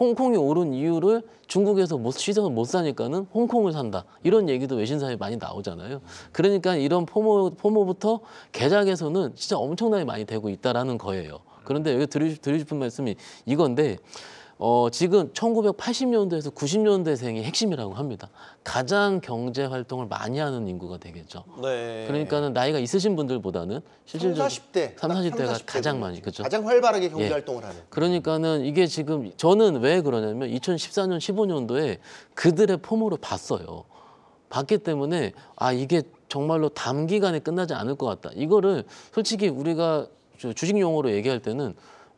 홍콩이 오른 이유를 중국에서 못, 시장을 못 사니까는 홍콩을 산다 이런 얘기도 외신사에 많이 나오잖아요. 그러니까 이런 포모 포모부터 개작에서는 진짜 엄청나게 많이 되고 있다라는 거예요. 그런데 여기 드리고 싶은 말씀이 이건데 어, 지금 1980년대에서 90년대생이 핵심이라고 합니다. 가장 경제 활동을 많이 하는 인구가 되겠죠. 네. 그러니까는 나이가 있으신 분들보다는 실질적으로 30, 40대, 3 40대가 30, 40대 가장 많이 그죠. 렇 가장 활발하게 경제 예. 활동을 하는. 그러니까는 이게 지금 저는 왜 그러냐면 2014년 15년도에 그들의 폼으로 봤어요. 봤기 때문에 아 이게 정말로 단기간에 끝나지 않을 것 같다. 이거를 솔직히 우리가 주식 용어로 얘기할 때는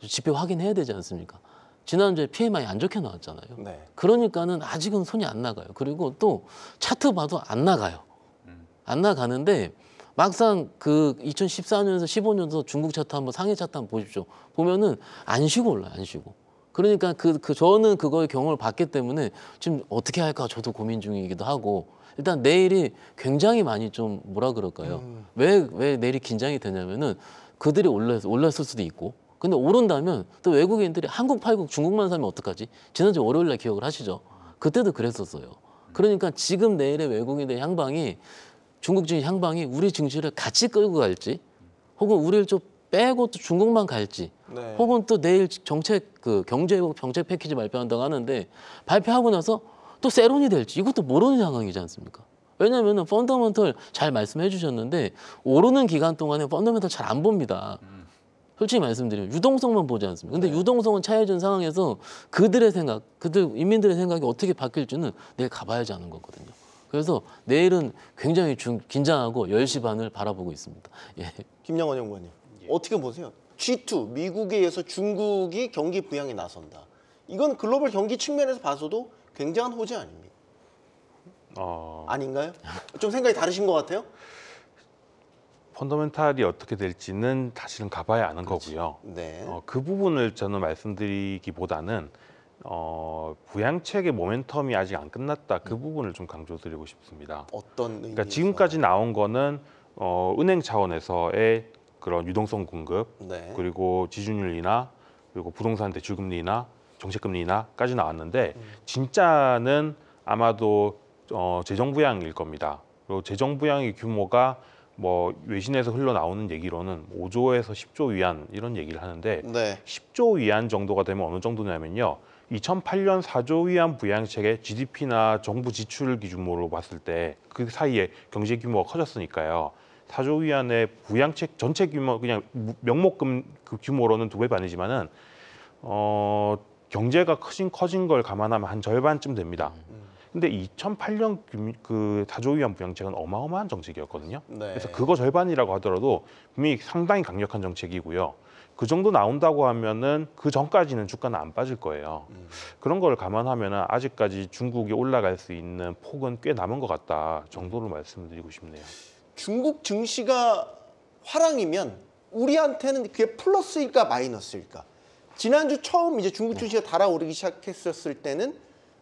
지표 확인해야 되지 않습니까? 지난주에 PMI 안 좋게 나왔잖아요. 네. 그러니까는 아직은 손이 안 나가요. 그리고 또 차트 봐도 안 나가요. 안 나가는데 막상 그 2014년에서 15년도 중국 차트 한번 상해 차트 한번 보십시오. 보면은 안 쉬고 올라요. 안 쉬고. 그러니까 그, 그 저는 그거의 경험을 봤기 때문에 지금 어떻게 할까 저도 고민 중이기도 하고 일단 내일이 굉장히 많이 좀 뭐라 그럴까요? 왜왜 음. 왜 내일이 긴장이 되냐면은 그들이 올라 올랐을 수도 있고 근데 오른다면 또 외국인들이 한국 팔고 중국만 사면 어떡하지? 지난주 월요일 날 기억을 하시죠? 그때도 그랬었어요. 그러니까 지금 내일의 외국인의 향방이 중국 주인 향방이 우리 증시를 같이 끌고 갈지 혹은 우리를 좀 빼고 또 중국만 갈지 네. 혹은 또 내일 정책 그 경제 회복 정책 패키지 발표한다고 하는데 발표하고 나서 또 세론이 될지 이것도 모르는 상황이지 않습니까? 왜냐하면 펀더먼털잘 말씀해 주셨는데 오르는 기간 동안에 펀더먼털잘 안 봅니다. 음. 솔직히 말씀드리면 유동성만 보지 않습니다. 근데 네. 유동성은 차해준 상황에서 그들의 생각, 그들 인민들의 생각이 어떻게 바뀔지는 내일 가봐야지 아는 거거든요. 그래서 내일은 굉장히 중, 긴장하고 10시 반을 바라보고 있습니다. 예. 김영원 연구원님, 예. 어떻게 보세요? G2, 미국에 의해서 중국이 경기 부양에 나선다. 이건 글로벌 경기 측면에서 봐서도 굉장한 호재 아닙니까? 어... 아닌가요? 좀 생각이 다르신 것 같아요? 펀더멘탈이 어떻게 될지는 사실은 가봐야 아는 그렇지. 거고요. 네. 어, 그 부분을 저는 말씀드리기보다는 어, 부양책의 모멘텀이 아직 안 끝났다 그 음. 부분을 좀 강조드리고 싶습니다. 어떤 의미 그러니까 지금까지 나온 거는 어, 은행 차원에서의 그런 유동성 공급 네. 그리고 지준율이나 그리고 부동산 대출금리나 정책금리나까지 나왔는데 음. 진짜는 아마도 어, 재정부양일 겁니다. 그리고 재정부양의 규모가 뭐 외신에서 흘러나오는 얘기로는 5조에서 10조 위안 이런 얘기를 하는데 네. 10조 위안 정도가 되면 어느 정도냐면요. 2008년 4조 위안 부양책의 GDP나 정부 지출 기준으로 봤을 때 그 사이에 경제 규모가 커졌으니까요. 4조 위안의 부양책 전체 규모 그냥 명목금 그 규모로는 두 배 반이지만은 어 경제가 커진 커진 걸 감안하면 한 절반쯤 됩니다. 근데 2008년 그 다조위안 부양책은 어마어마한 정책이었거든요. 네. 그래서 그거 절반이라고 하더라도 분명히 상당히 강력한 정책이고요. 그 정도 나온다고 하면은 그 전까지는 주가는 안 빠질 거예요. 음. 그런 걸 감안하면은 아직까지 중국이 올라갈 수 있는 폭은 꽤 남은 것 같다 정도로 말씀드리고 싶네요. 중국 증시가 화랑이면 우리한테는 그게 플러스일까 마이너스일까? 지난주 처음 이제 중국 네. 증시가 달아오르기 시작했었을 때는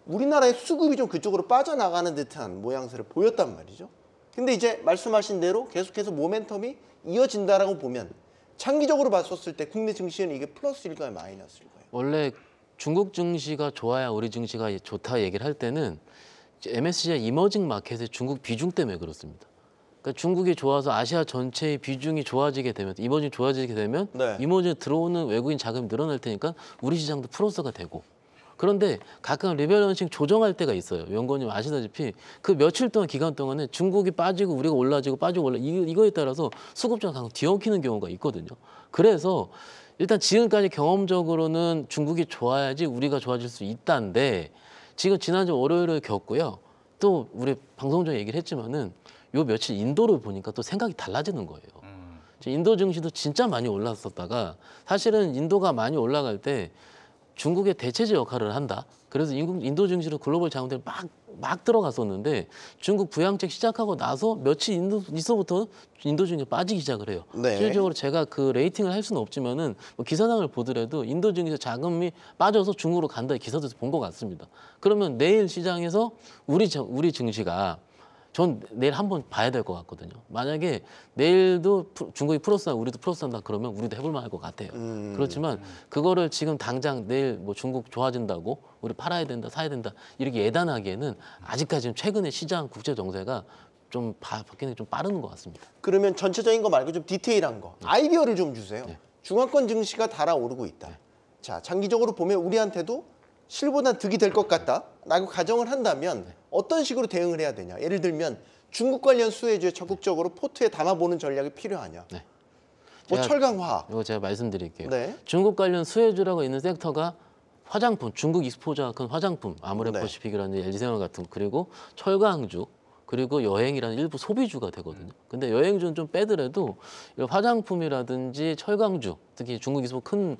우리나라의 수급이 좀 그쪽으로 빠져나가는 듯한 모양새를 보였단 말이죠. 근데 이제 말씀하신 대로 계속해서 모멘텀이 이어진다라고 보면 장기적으로 봤었을 때 국내 증시는 이게 플러스일까요, 마이너스일까요? 원래 중국 증시가 좋아야 우리 증시가 좋다 얘기를 할 때는 MSCI 이머징 마켓의 중국 비중 때문에 그렇습니다. 그러니까 중국이 좋아서 아시아 전체의 비중이 좋아지게 되면 이머징 좋아지게 되면 네. 이머징 들어오는 외국인 자금이 늘어날 테니까 우리 시장도 플러스가 되고 그런데 가끔 리벨 런싱 조정할 때가 있어요. 연구원님 아시다시피 그 며칠 동안 기간 동안에 중국이 빠지고 우리가 올라지고 빠지고 올라 이, 이거에 따라서 수급자가 항상 뒤엉키는 경우가 있거든요. 그래서 일단 지금까지 경험적으로는 중국이 좋아야지 우리가 좋아질 수 있다는데 지금 지난주 월요일에 겪고요. 또 우리 방송 전에 얘기를 했지만은 요 며칠 인도를 보니까 또 생각이 달라지는 거예요. 음. 인도 증시도 진짜 많이 올랐었다가 사실은 인도가 많이 올라갈 때 중국의 대체제 역할을 한다. 그래서 인도 증시로 글로벌 자금들이 막, 막 들어갔었는데 중국 부양책 시작하고 나서 며칠 인도, 있어부터 인도 증시 빠지기 시작을 해요. 네. 실질적으로 제가 그 레이팅을 할 수는 없지만은 뭐 기사상을 보더라도 인도 증시 자금이 빠져서 중국으로 간다 기사들에본것 같습니다. 그러면 내일 시장에서 우리 우리 증시가 전 내일 한번 봐야 될 것 같거든요. 만약에 내일도 중국이 플러스 한 우리도 플러스 한다 그러면 우리도 해볼 만할 것 같아요. 음. 그렇지만 그거를 지금 당장 내일 뭐 중국 좋아진다고 우리 팔아야 된다, 사야 된다 이렇게 예단하기에는 아직까지는 최근에 시장 국제 정세가 좀 바, 바뀌는 게 좀 빠른 것 같습니다. 그러면 전체적인 거 말고 좀 디테일한 거 네. 아이디어를 좀 주세요. 네. 중화권 증시가 달아오르고 있다. 네. 자 장기적으로 보면 우리한테도 실보다 득이 될 것 같다라고 가정을 한다면 네. 어떤 식으로 대응을 해야 되냐. 예를 들면 중국 관련 수혜주에 적극적으로 포트에 담아보는 전략이 필요하냐. 네. 뭐 제가, 철강화. 이거 제가 말씀드릴게요. 네. 중국 관련 수혜주라고 있는 섹터가 화장품, 중국 익스포자 큰 화장품, 아모레퍼시픽이라는 네. LG생활 같은 그리고 철강주, 그리고 여행이라는 일부 소비주가 되거든요. 근데 여행주는 좀 빼더라도 이런 화장품이라든지 철강주, 특히 중국에서 큰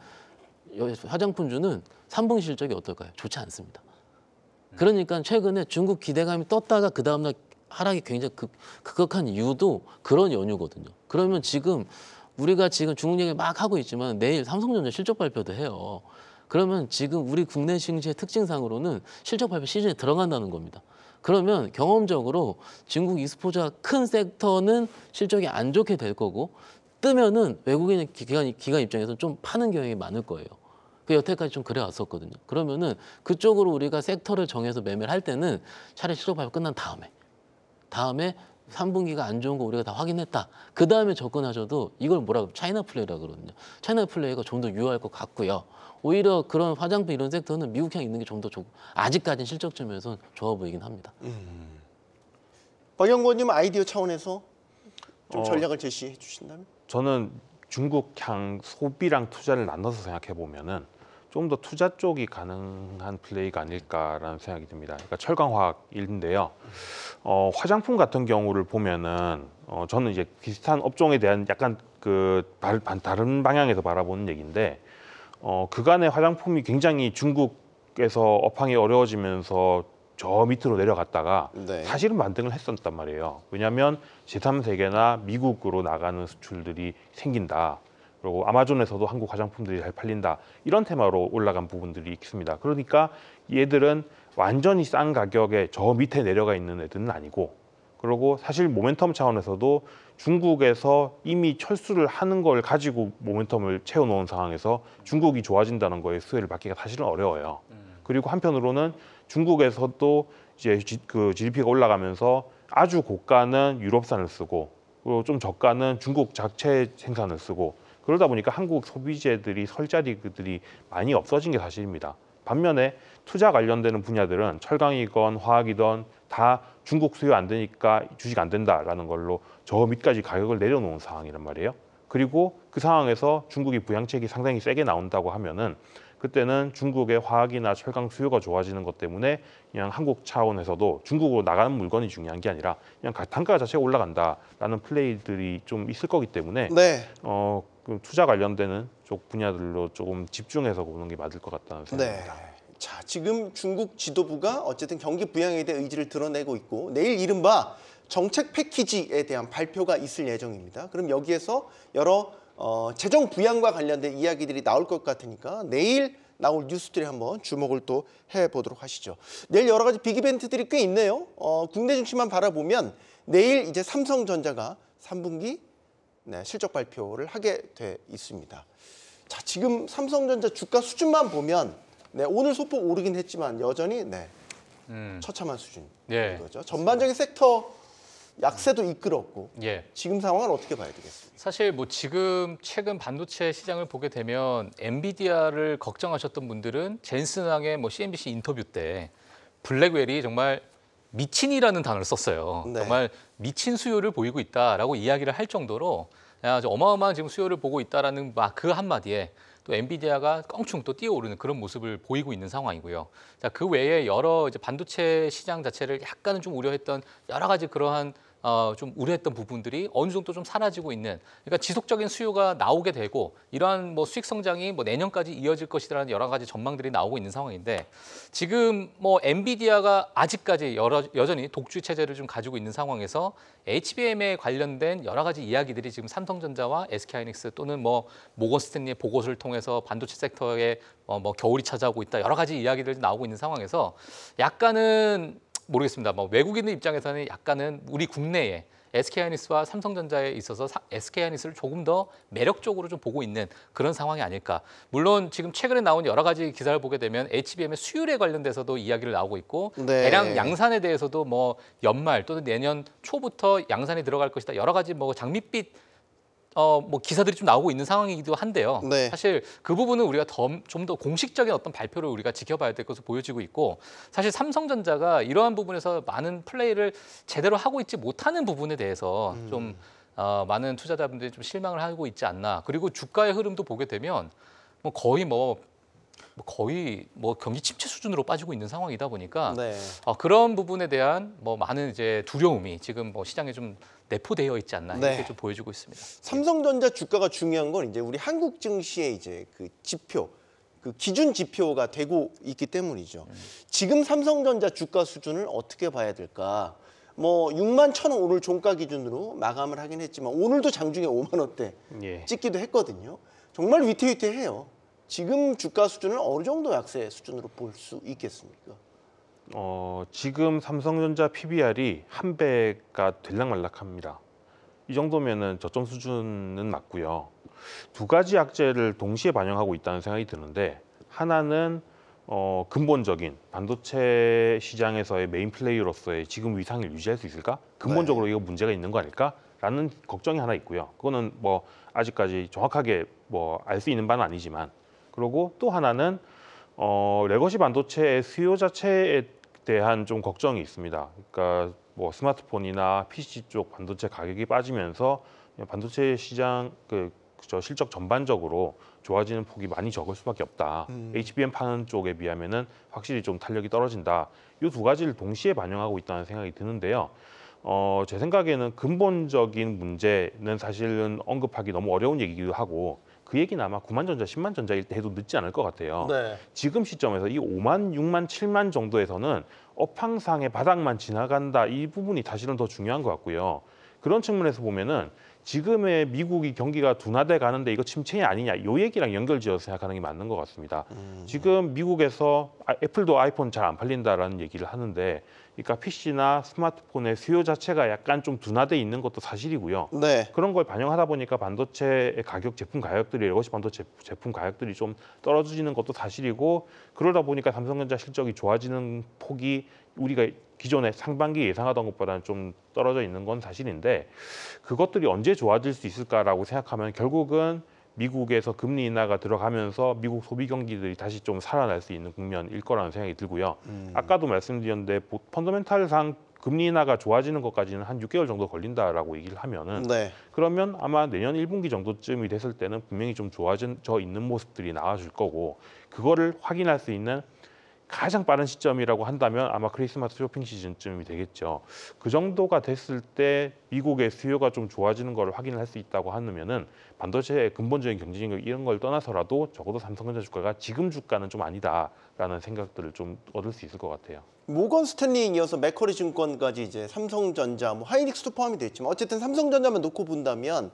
화장품주는 삼분 실적이 어떨까요? 좋지 않습니다. 네. 그러니까 최근에 중국 기대감이 떴다가 그 다음날 하락이 굉장히 극, 극한 이유도 그런 연유거든요. 그러면 지금 우리가 지금 중국 얘기 막 하고 있지만 내일 삼성전자 실적 발표도 해요. 그러면 지금 우리 국내 증시의 특징상으로는 실적 발표 시즌에 들어간다는 겁니다. 그러면 경험적으로 중국 이스포자 큰 섹터는 실적이 안 좋게 될 거고 뜨면은 외국인 기관, 기관 입장에서는 좀 파는 경향이 많을 거예요. 그 여태까지 좀 그래왔었거든요. 그러면은 그쪽으로 우리가 섹터를 정해서 매매를 할 때는 차라리 실적 발표 끝난 다음에 다음에 3분기가 안 좋은 거 우리가 다 확인했다. 그 다음에 접근하셔도 이걸 뭐라고 차이나 플레이라고 그러거든요. 차이나 플레이가 좀 더 유효할 것 같고요. 오히려 그런 화장품 이런 섹터는 미국향 있는 게 좀 더 좋고 아직까지는 실적점에서는 좋아 보이긴 합니다. 음. 박영권님 아이디어 차원에서 좀 어. 전략을 어, 제시해 주신다면? 저는 중국향 소비랑 투자를 나눠서 생각해 보면은 좀더 투자 쪽이 가능한 플레이가 아닐까라는 생각이 듭니다. 그러니까 철강화학인데요. 어, 화장품 같은 경우를 보면은 어, 저는 이제 비슷한 업종에 대한 약간 그 다른 방향에서 바라보는 얘기인데 어, 그간의 화장품이 굉장히 중국에서 업황이 어려워지면서 저 밑으로 내려갔다가 네. 사실은 반등을 했었단 말이에요. 왜냐하면 제3세계나 미국으로 나가는 수출들이 생긴다. 그리고 아마존에서도 한국 화장품들이 잘 팔린다 이런 테마로 올라간 부분들이 있습니다. 그러니까 얘들은 완전히 싼 가격에 저 밑에 내려가 있는 애들은 아니고 그리고 사실 모멘텀 차원에서도 중국에서 이미 철수를 하는 걸 가지고 모멘텀을 채워놓은 상황에서 중국이 좋아진다는 거에 수혜를 받기가 사실은 어려워요. 음. 그리고 한편으로는 중국에서도 이제 그 GDP가 올라가면서 아주 고가는 유럽산을 쓰고 그리고 좀 저가는 중국 자체 생산을 쓰고 그러다 보니까 한국 소비재들이 설 자리들이 많이 없어진 게 사실입니다. 반면에 투자 관련되는 분야들은 철강이건 화학이건 다 중국 수요 안 되니까 주식 안 된다라는 걸로 저 밑까지 가격을 내려놓은 상황이란 말이에요. 그리고 그 상황에서 중국이 부양책이 상당히 세게 나온다고 하면은 그때는 중국의 화학이나 철강 수요가 좋아지는 것 때문에 그냥 한국 차원에서도 중국으로 나가는 물건이 중요한 게 아니라 그냥 단가 자체가 올라간다라는 플레이들이 좀 있을 거기 때문에 네. 어 투자 관련되는 쪽 분야들로 조금 집중해서 보는 게 맞을 것 같다는 네. 생각입니다. 네. 자, 지금 중국 지도부가 어쨌든 경기 부양에 대해 의지를 드러내고 있고 내일 이른바 정책 패키지에 대한 발표가 있을 예정입니다. 그럼 여기에서 여러 어, 재정 부양과 관련된 이야기들이 나올 것 같으니까 내일 나올 뉴스들이 한번 주목을 또 해보도록 하시죠. 내일 여러 가지 빅이벤트들이 꽤 있네요. 어, 국내 중심만 바라보면 내일 이제 삼성전자가 3분기 네, 실적 발표를 하게 돼 있습니다. 자, 지금 삼성전자 주가 수준만 보면 네, 오늘 소폭 오르긴 했지만 여전히 네, 음. 처참한 수준인 예. 거죠. 전반적인 섹터 약세도 이끌었고 예. 지금 상황을 어떻게 봐야 되겠습니까? 사실 뭐 지금 최근 반도체 시장을 보게 되면 엔비디아를 걱정하셨던 분들은 젠슨왕의 뭐 CNBC 인터뷰 때 블랙웰이 정말 미친이라는 단어를 썼어요. 네. 정말 미친 수요를 보이고 있다라고 이야기를 할 정도로 야, 어마어마한 지금 수요를 보고 있다라는 그 한마디에 또 엔비디아가 껑충 또 뛰어오르는 그런 모습을 보이고 있는 상황이고요. 자, 그 외에 여러 이제 반도체 시장 자체를 약간은 좀 우려했던 여러 가지 그러한 어, 좀 우려했던 부분들이 어느 정도 좀 사라지고 있는 그러니까 지속적인 수요가 나오게 되고 이러한 뭐 수익 성장이 뭐 내년까지 이어질 것이라는 여러 가지 전망들이 나오고 있는 상황인데 지금 뭐 엔비디아가 아직까지 여러, 여전히 독주 체제를 좀 가지고 있는 상황에서 HBM에 관련된 여러 가지 이야기들이 지금 삼성전자와 SK하이닉스 또는 뭐 모건스탠리의 보고서를 통해서 반도체 섹터에 어, 뭐 겨울이 찾아오고 있다 여러 가지 이야기들이 나오고 있는 상황에서 약간은 모르겠습니다. 뭐 외국인의 입장에서는 약간은 우리 국내에 SK 하이닉스와 삼성전자에 있어서 SK 하이닉스를 조금 더 매력적으로 좀 보고 있는 그런 상황이 아닐까. 물론 지금 최근에 나온 여러 가지 기사를 보게 되면 HBM의 수율에 관련돼서도 이야기를 나오고 있고 네. 대량 양산에 대해서도 뭐 연말 또는 내년 초부터 양산이 들어갈 것이다. 여러 가지 뭐 장밋빛 어, 뭐 기사들이 좀 나오고 있는 상황이기도 한데요. 네. 사실 그 부분은 우리가 좀 더 공식적인 어떤 발표를 우리가 지켜봐야 될 것으로 보여지고 있고 사실 삼성전자가 이러한 부분에서 많은 플레이를 제대로 하고 있지 못하는 부분에 대해서 음. 좀 어, 많은 투자자분들이 좀 실망을 하고 있지 않나. 그리고 주가의 흐름도 보게 되면 뭐 거의 뭐뭐 거의 뭐 경기 침체 수준으로 빠지고 있는 상황이다 보니까 네. 어, 그런 부분에 대한 뭐 많은 이제 두려움이 지금 뭐 시장에 좀 내포되어 있지 않나 네. 이렇게 좀 보여주고 있습니다. 삼성전자 주가가 중요한 건 이제 우리 한국 증시의 이제 그 지표 그 기준 지표가 되고 있기 때문이죠. 음. 지금 삼성전자 주가 수준을 어떻게 봐야 될까? 뭐 6만 천 원 오늘 종가 기준으로 마감을 하긴 했지만 오늘도 장중에 5만 원대 예. 찍기도 했거든요. 정말 위태위태해요. 지금 주가 수준은 어느 정도 약세 수준으로 볼 수 있겠습니까? 어, 지금 삼성전자 PBR이 한 배가 될락말락합니다. 이 정도면은 저점 수준은 맞고요. 두 가지 약재를 동시에 반영하고 있다는 생각이 드는데 하나는 어, 근본적인 반도체 시장에서의 메인 플레이로서의 지금 위상을 유지할 수 있을까? 근본적으로 네. 이거 문제가 있는 거 아닐까? 라는 걱정이 하나 있고요. 그거는 뭐 아직까지 정확하게 뭐 알 수 있는 바는 아니지만 그리고 또 하나는 어, 레거시 반도체의 수요 자체에 대한 좀 걱정이 있습니다. 그러니까 뭐 스마트폰이나 PC 쪽 반도체 가격이 빠지면서 반도체 시장 그, 저 실적 전반적으로 좋아지는 폭이 많이 적을 수밖에 없다. 음. HBM 파는 쪽에 비하면은 확실히 좀 탄력이 떨어진다. 이 두 가지를 동시에 반영하고 있다는 생각이 드는데요. 어, 제 생각에는 근본적인 문제는 사실은 언급하기 너무 어려운 얘기기도 하고 그 얘기는 아마 9만 전자, 10만 전자일 때 해도 늦지 않을 것 같아요. 네. 지금 시점에서 이 5만, 6만, 7만 정도에서는 업황상의 바닥만 지나간다 이 부분이 사실은 더 중요한 것 같고요. 그런 측면에서 보면은 지금의 미국이 경기가 둔화돼 가는데 이거 침체이 아니냐 요 얘기랑 연결지어서 생각하는 게 맞는 것 같습니다. 음. 지금 미국에서 아, 애플도 아이폰 잘 안 팔린다라는 얘기를 하는데 그러니까 PC나 스마트폰의 수요 자체가 약간 좀 둔화돼 있는 것도 사실이고요. 네. 그런 걸 반영하다 보니까 반도체 가격, 제품 가격들이 이것이 반도체 제품 가격들이 좀 떨어지는 것도 사실이고 그러다 보니까 삼성전자 실적이 좋아지는 폭이 우리가 기존에 상반기 예상하던 것보다는 좀 떨어져 있는 건 사실인데 그것들이 언제 좋아질 수 있을까라고 생각하면 결국은 미국에서 금리 인하가 들어가면서 미국 소비 경기들이 다시 좀 살아날 수 있는 국면일 거라는 생각이 들고요. 음. 아까도 말씀드렸는데 펀더멘탈상 금리 인하가 좋아지는 것까지는 한 6개월 정도 걸린다라고 얘기를 하면은 네. 그러면 아마 내년 1분기 정도쯤이 됐을 때는 분명히 좀 좋아져 있는 모습들이 나와줄 거고 그거를 확인할 수 있는 가장 빠른 시점이라고 한다면 아마 크리스마스 쇼핑 시즌쯤이 되겠죠. 그 정도가 됐을 때 미국의 수요가 좀 좋아지는 걸 확인할 수 있다고 하면은 반도체의 근본적인 경쟁력 이런 걸 떠나서라도 적어도 삼성전자 주가가 지금 주가는 좀 아니다라는 생각들을 좀 얻을 수 있을 것 같아요. 모건 스탠리에 이어서 맥커리 증권까지 이제 삼성전자, 뭐 하이닉스도 포함이 되어 있지만 어쨌든 삼성전자만 놓고 본다면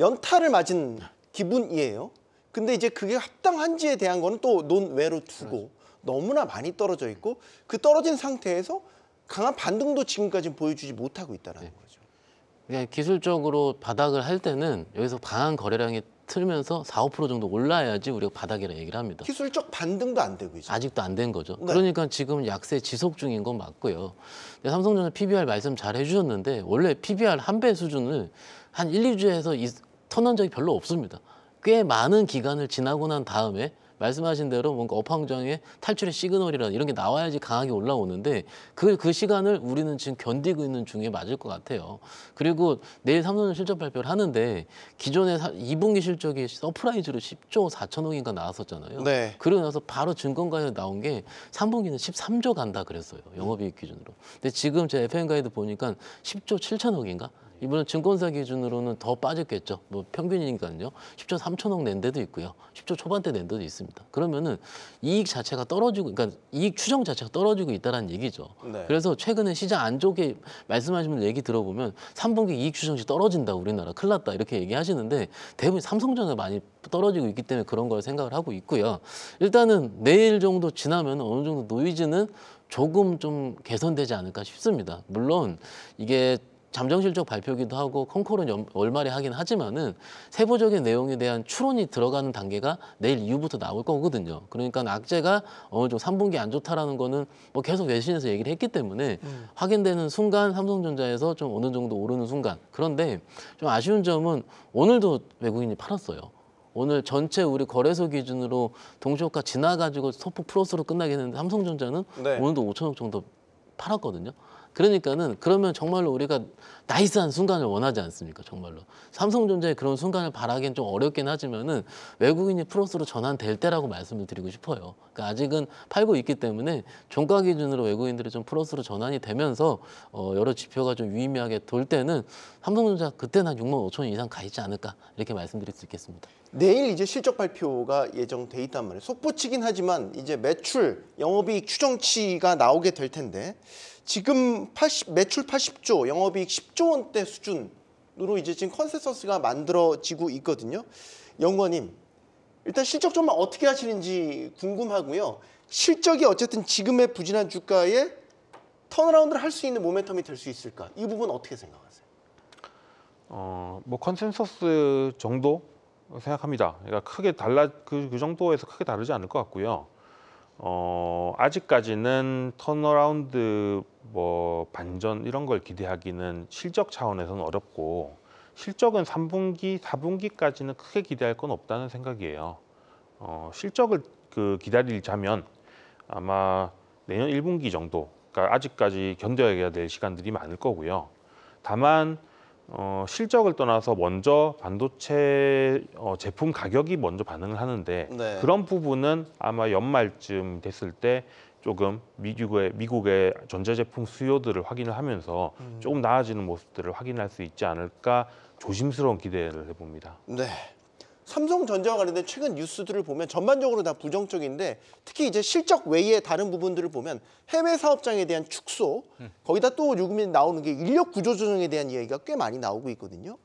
연타를 맞은 기분이에요. 근데 이제 그게 합당한지에 대한 거는 또 논외로 두고 그렇죠. 너무나 많이 떨어져 있고 그 떨어진 상태에서 강한 반등도 지금까지 보여주지 못하고 있다는 네. 거죠. 그냥 그러니까 기술적으로 바닥을 할 때는 여기서 강한 거래량이 틀면서 4, 5% 정도 올라야지 우리가 바닥이라 얘기를 합니다. 기술적 반등도 안 되고 이제. 아직도 안 된 거죠. 네. 그러니까 지금 약세 지속 중인 건 맞고요. 삼성전자 PBR 말씀 잘 해주셨는데 원래 PBR 한 배 수준을 한 1, 2주에서 턴한 적이 별로 없습니다. 꽤 많은 기간을 지나고 난 다음에 말씀하신 대로 뭔가 업황장애 탈출의 시그널이라 이런 게 나와야지 강하게 올라오는데 그, 그 시간을 우리는 지금 견디고 있는 중에 맞을 것 같아요. 그리고 내일 삼성전 실적 발표를 하는데 기존에 2분기 실적이 서프라이즈로 10조 4천억인가 나왔었잖아요. 네. 그러고 나서 바로 증권가에 나온 게 3분기는 13조 간다 그랬어요. 영업이익 기준으로. 근데 지금 제 FM 가이드 보니까 10조 7천억인가? 이번에 증권사 기준으로는 더 빠졌겠죠. 뭐 평균이니까요. 10조 3천억 낸 데도 있고요. 10조 초반대 낸 데도 있습니다. 그러면은 이익 자체가 떨어지고, 그러니까 이익 추정 자체가 떨어지고 있다는 얘기죠. 네. 그래서 최근에 시장 안쪽에 말씀하시는 얘기 들어보면 3분기 이익 추정치 떨어진다, 우리나라 큰일 났다 이렇게 얘기하시는데 대부분 삼성전자 많이 떨어지고 있기 때문에 그런 걸 생각을 하고 있고요. 일단은 내일 정도 지나면 어느 정도 노이즈는 조금 좀 개선되지 않을까 싶습니다. 물론 이게 잠정 실적 발표기도 하고 컨콜은 월말에 하긴 하지만은 세부적인 내용에 대한 추론이 들어가는 단계가 내일 이후부터 나올 거거든요. 그러니까 악재가 어느 정도 3분기 안 좋다라는 거는 뭐 계속 외신에서 얘기를 했기 때문에 음. 확인되는 순간 삼성전자에서 좀 어느 정도 오르는 순간. 그런데 좀 아쉬운 점은 오늘도 외국인이 팔았어요. 오늘 전체 우리 거래소 기준으로 동시효과 지나가지고 소폭 플러스로 끝나긴 했는데 삼성전자는 네. 오늘도 5천억 정도 팔았거든요. 그러니까는 그러면 정말로 우리가 나이스한 순간을 원하지 않습니까? 정말로 삼성전자의 그런 순간을 바라기엔 좀 어렵긴 하지만은 외국인이 플러스로 전환될 때라고 말씀을 드리고 싶어요. 그러니까 아직은 팔고 있기 때문에 종가 기준으로 외국인들이 좀 플러스로 전환이 되면서 어 여러 지표가 좀 유의미하게 돌 때는 삼성전자 그때는 한 6만 5천 이상 가 있지 않을까 이렇게 말씀드릴 수 있겠습니다. 내일 이제 실적 발표가 예정돼 있단 말이에요. 속보치긴 하지만 이제 매출, 영업이익 추정치가 나오게 될 텐데 지금 80, 매출 80조, 영업이익 10조 원대 수준으로 이제 지금 컨센서스가 만들어지고 있거든요. 연구원님, 일단 실적 좀만 어떻게 하시는지 궁금하고요. 실적이 어쨌든 지금의 부진한 주가에 턴어라운드를 할 수 있는 모멘텀이 될 수 있을까? 이 부분 어떻게 생각하세요? 어, 뭐 컨센서스 정도 생각합니다. 그러니까 크게 달라 그, 그 정도에서 크게 다르지 않을 것 같고요. 어, 아직까지는 턴어라운드 뭐 반전 이런 걸 기대하기는 실적 차원에서는 어렵고 실적은 3분기, 4분기까지는 크게 기대할 건 없다는 생각이에요. 어, 실적을 그 기다리자면 아마 내년 1분기 정도, 그러니까 아직까지 견뎌야 될 시간들이 많을 거고요. 다만 어, 실적을 떠나서 먼저 반도체 어, 제품 가격이 먼저 반응을 하는데 네. 그런 부분은 아마 연말쯤 됐을 때 조금 미국의 미국의 전자제품 수요들을 확인을 하면서 음. 조금 나아지는 모습들을 확인할 수 있지 않을까 조심스러운 기대를 해봅니다. 네. 삼성전자와 관련된 최근 뉴스들을 보면 전반적으로 다 부정적인데 특히 이제 실적 외의 다른 부분들을 보면 해외 사업장에 대한 축소 음. 거기다 또 요금이 나오는 게 인력 구조 조정에 대한 이야기가 꽤 많이 나오고 있거든요.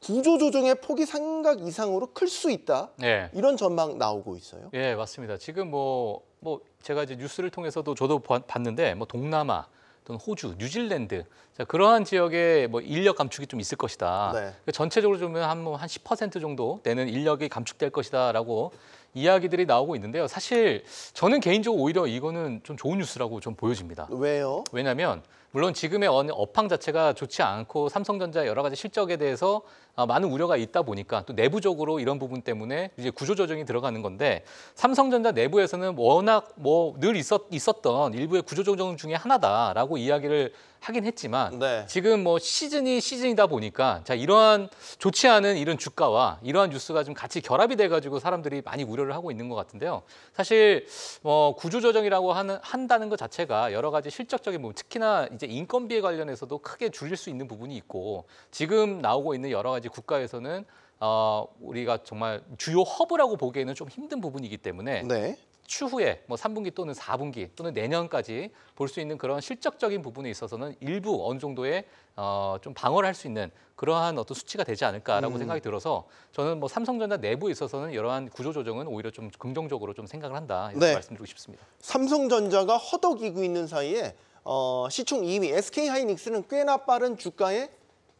구조 조정의 폭이 생각 이상으로 클 수 있다. 네. 이런 전망 나오고 있어요. 예, 네, 맞습니다. 지금 뭐뭐 뭐 제가 이제 뉴스를 통해서도 저도 봤는데 뭐 동남아 또는 호주, 뉴질랜드 자, 그러한 지역에 뭐 인력 감축이 좀 있을 것이다. 네. 그러니까 전체적으로 보면 한 뭐한10% 정도 되는 인력이 감축될 것이다라고 이야기들이 나오고 있는데요. 사실 저는 개인적으로 오히려 이거는 좀 좋은 뉴스라고 좀 보여집니다. 왜요? 왜냐하면 물론 지금의 업황 자체가 좋지 않고 삼성전자 여러 가지 실적에 대해서 아, 많은 우려가 있다 보니까 또 내부적으로 이런 부분 때문에 이제 구조조정이 들어가는 건데 삼성전자 내부에서는 워낙 뭐 늘 있었, 있었던 일부의 구조조정 중에 하나다라고 이야기를 하긴 했지만 네. 지금 뭐 시즌이 시즌이다 보니까 자 이러한 좋지 않은 이런 주가와 이러한 뉴스가 좀 같이 결합이 돼가지고 사람들이 많이 우려를 하고 있는 것 같은데요. 사실 뭐 구조조정이라고 하는 한다는 것 자체가 여러 가지 실적적인 뭐 특히나 이제 인건비에 관련해서도 크게 줄일 수 있는 부분이 있고 지금 나오고 있는 여러 가지 아지 국가에서는 어, 우리가 정말 주요 허브라고 보기에는 좀 힘든 부분이기 때문에 네. 추후에 뭐 3분기 또는 4분기 또는 내년까지 볼 수 있는 그런 실적적인 부분에 있어서는 일부 어느 정도의 어, 좀 방어를 할 수 있는 그러한 어떤 수치가 되지 않을까라고 음. 생각이 들어서 저는 뭐 삼성전자 내부에 있어서는 이러한 구조 조정은 오히려 좀 긍정적으로 좀 생각을 한다 이렇게 네. 말씀드리고 싶습니다. 삼성전자가 허덕이고 있는 사이에 어, 시총 2위 SK 하이닉스는 꽤나 빠른 주가에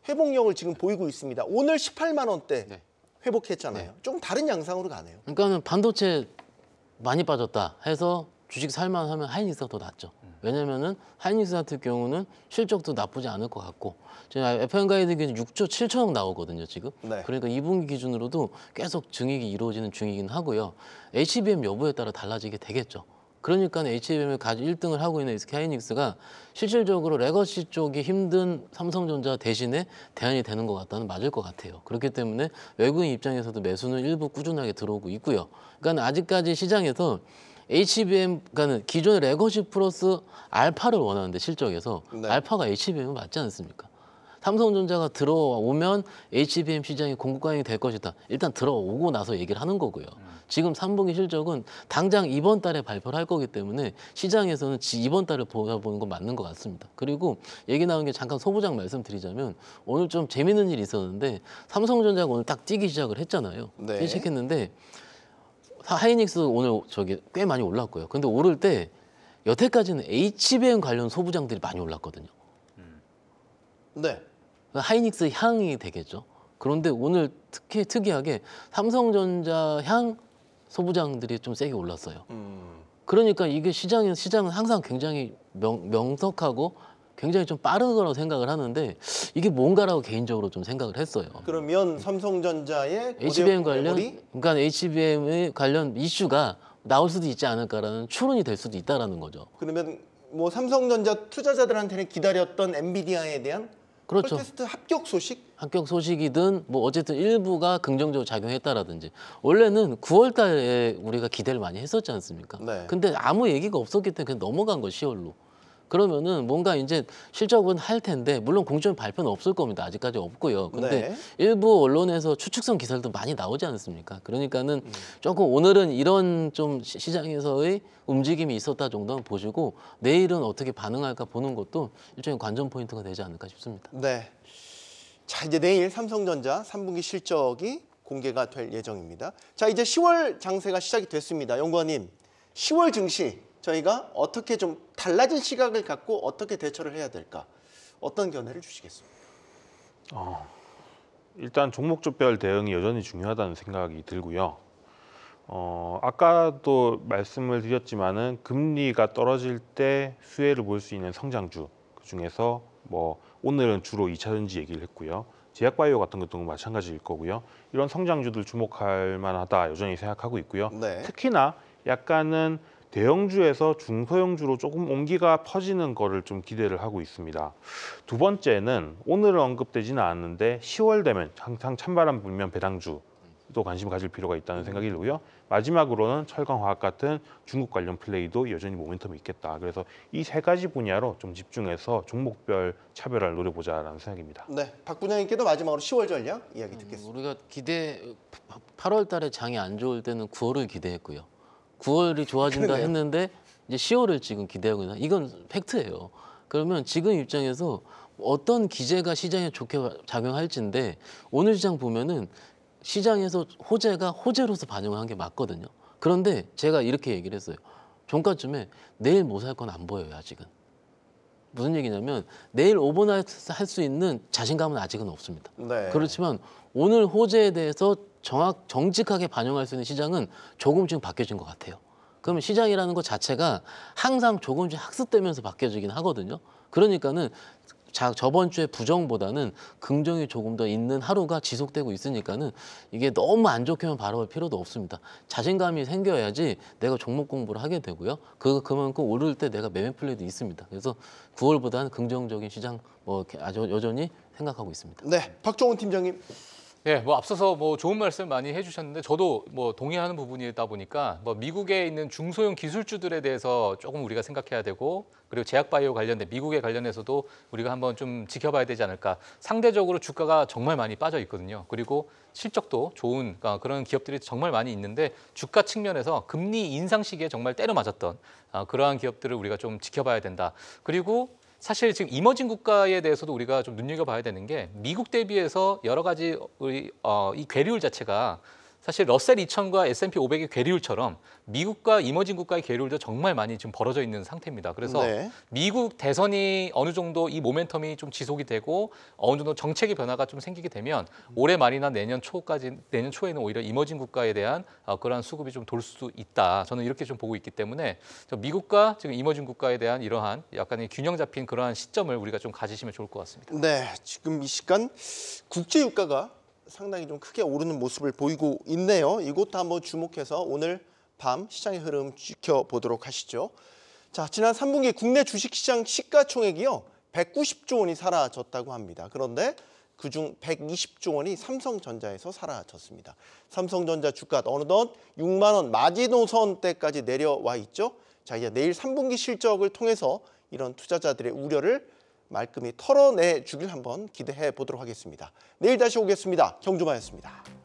회복력을 지금 보이고 있습니다. 오늘 18만 원대 네. 회복했잖아요. 네. 좀 다른 양상으로 가네요. 그러니까는 반도체 많이 빠졌다 해서 주식 살만 하면 하이닉스가 더 낫죠. 왜냐면은 하이닉스 같은 경우는 실적도 나쁘지 않을 것 같고 제가 FM 가이드 기준 6조 7천억 나오거든요 지금. 네. 그러니까 2분기 기준으로도 계속 증액이 이루어지는 중이긴 하고요. HBM 여부에 따라 달라지게 되겠죠. 그러니까 HBM이 가지고 1등을 하고 있는 SK 하이닉스가 실질적으로 레거시 쪽이 힘든 삼성전자 대신에 대안이 되는 것 같다는 맞을 것 같아요. 그렇기 때문에 외국인 입장에서도 매수는 일부 꾸준하게 들어오고 있고요. 그러니까 아직까지 시장에서 HBM, 그러니까 기존의 레거시 플러스 알파를 원하는데 실적에서 네. 알파가 HBM은 맞지 않습니까? 삼성전자가 들어오면 HBM 시장이 공급 과잉이 될 것이다. 일단 들어오고 나서 얘기를 하는 거고요. 지금 3분기 실적은 당장 이번 달에 발표를 할 거기 때문에 시장에서는 이번 달을 보다보는 건 맞는 것 같습니다. 그리고 얘기 나온 게 잠깐 소부장 말씀드리자면 오늘 좀 재밌는 일이 있었는데 삼성전자가 오늘 딱 뛰기 시작을 했잖아요. 네. 시작했는데 하이닉스 오늘 저기 꽤 많이 올랐고요. 근데 오를 때 여태까지는 HBM 관련 소부장들이 많이 올랐거든요. 네. 그 하이닉스 향이 되겠죠. 그런데 오늘 특히 특이하게 삼성전자 향 소부장들이 좀 세게 올랐어요. 음. 그러니까 이게 시장은 시장은 항상 굉장히 명, 명석하고 굉장히 좀빠르 거라고 생각을 하는데 이게 뭔가라고 개인적으로 좀 생각을 했어요. 그러면 삼성전자의 HBM 관련 메리 그러니까 HBM의 관련 이슈가 나올 수도 있지 않을까라는 추론이 될 수도 있다라는 거죠. 그러면 뭐 삼성전자 투자자들한테는 기다렸던 엔비디아에 대한 그렇죠. 팟캐스트 합격 소식? 합격 소식이든 뭐 어쨌든 일부가 긍정적으로 작용했다라든지 원래는 9월 달에 우리가 기대를 많이 했었지 않습니까? 네. 근데 아무 얘기가 없었기 때문에 그냥 넘어간 거 10월로. 그러면은 뭔가 이제 실적은 할 텐데 물론 공전 발표는 없을 겁니다. 아직까지 없고요. 근데 네. 일부 언론에서 추측성 기사들도 많이 나오지 않습니까? 그러니까는 음. 조금 오늘은 이런 좀 시장에서의 움직임이 있었다 정도만 보시고 내일은 어떻게 반응할까 보는 것도 일종의 관전 포인트가 되지 않을까 싶습니다. 네. 자, 이제 내일 삼성전자 3분기 실적이 공개가 될 예정입니다. 자, 이제 10월 장세가 시작이 됐습니다. 연구원님, 10월 증시 저희가 어떻게 좀 달라진 시각을 갖고 어떻게 대처를 해야 될까? 어떤 견해를 주시겠습니까? 어, 일단 종목조별 대응이 여전히 중요하다는 생각이 들고요. 어, 아까도 말씀을 드렸지만은 금리가 떨어질 때 수혜를 볼 수 있는 성장주 그 중에서 뭐 오늘은 주로 2차전지 얘기를 했고요. 제약바이오 같은 것도 마찬가지일 거고요. 이런 성장주들 주목할 만하다 여전히 생각하고 있고요. 네. 특히나 약간은 대형주에서 중소형주로 조금 온기가 퍼지는 거를 좀 기대를 하고 있습니다. 두 번째는 오늘은 언급되지는 않았는데 10월 되면 항상 찬바람 불면 배당주 도 관심 가질 필요가 있다는 생각이 들고요. 마지막으로는 철강화학 같은 중국 관련 플레이도 여전히 모멘텀이 있겠다. 그래서 이 세 가지 분야로 좀 집중해서 종목별 차별화를 노려보자라는 생각입니다. 네, 박 부장님께도 마지막으로 10월 전략 이야기 음, 듣겠습니다. 우리가 기대 8월 달에 장이 안 좋을 때는 9월을 기대했고요. 9월이 좋아진다 그러네요. 했는데 이제 10월을 지금 기대하고 있다. 이건 팩트예요. 그러면 지금 입장에서 어떤 기재가 시장에 좋게 작용할지인데 오늘 시장 보면은 시장에서 호재가 호재로서 반영한게 맞거든요. 그런데 제가 이렇게 얘기를 했어요. 종가쯤에 내일 못 살 건안 뭐 보여요, 아직은. 무슨 얘기냐면 내일 오버나이트 할 수 있는 자신감은 아직은 없습니다. 네. 그렇지만 오늘 호재에 대해서 정확 정직하게 반영할 수 있는 시장은 조금씩 바뀌어진 것 같아요. 그러면 시장이라는 것 자체가 항상 조금씩 학습되면서 바뀌어지긴 하거든요. 그러니까는 자, 저번 주에 부정보다는 긍정이 조금 더 있는 하루가 지속되고 있으니까는 이게 너무 안 좋게만 바라볼 필요도 없습니다. 자신감이 생겨야지 내가 종목 공부를 하게 되고요. 그, 그만큼 오를 때 내가 매매 플레이도 있습니다. 그래서 9월보다는 긍정적인 시장 뭐 아주 여전히 생각하고 있습니다. 네, 박종훈 팀장님. 예, 뭐 앞서서 뭐 좋은 말씀 많이 해주셨는데 저도 뭐 동의하는 부분이다 보니까 뭐 미국에 있는 중소형 기술주들에 대해서 조금 우리가 생각해야 되고 그리고 제약바이오 관련된 미국에 관련해서도 우리가 한번 좀 지켜봐야 되지 않을까. 상대적으로 주가가 정말 많이 빠져 있거든요. 그리고 실적도 좋은 그 그런 기업들이 정말 많이 있는데 주가 측면에서 금리 인상 시기에 정말 때려 맞았던 어, 그러한 기업들을 우리가 좀 지켜봐야 된다. 그리고 사실 지금 이머징 국가에 대해서도 우리가 좀 눈여겨봐야 되는 게 미국 대비해서 여러 가지 우리 어, 이 괴리율 자체가 사실 러셀 2000과 S&P 500의 괴리율처럼 미국과 이머징 국가의 괴리율도 정말 많이 지금 벌어져 있는 상태입니다. 그래서 네. 미국 대선이 어느 정도 이 모멘텀이 좀 지속이 되고 어느 정도 정책의 변화가 좀 생기게 되면 올해 말이나 내년 초까지 내년 초에는 오히려 이머징 국가에 대한 어, 그러한 수급이 좀 돌 수도 있다. 저는 이렇게 좀 보고 있기 때문에 미국과 지금 이머징 국가에 대한 이러한 약간의 균형 잡힌 그러한 시점을 우리가 좀 가지시면 좋을 것 같습니다. 네, 지금 이 시간 국제 유가가 상당히 좀 크게 오르는 모습을 보이고 있네요. 이것도 한번 주목해서 오늘 밤 시장의 흐름 지켜보도록 하시죠. 자, 지난 3분기 국내 주식시장 시가총액이요. 190조 원이 사라졌다고 합니다. 그런데 그중 120조 원이 삼성전자에서 사라졌습니다. 삼성전자 주가 어느덧 6만 원 마지노선 때까지 내려와 있죠. 자, 이제 내일 3분기 실적을 통해서 이런 투자자들의 우려를 말끔히 털어내 주길 한번 기대해 보도록 하겠습니다. 내일 다시 오겠습니다. 경주마였습니다.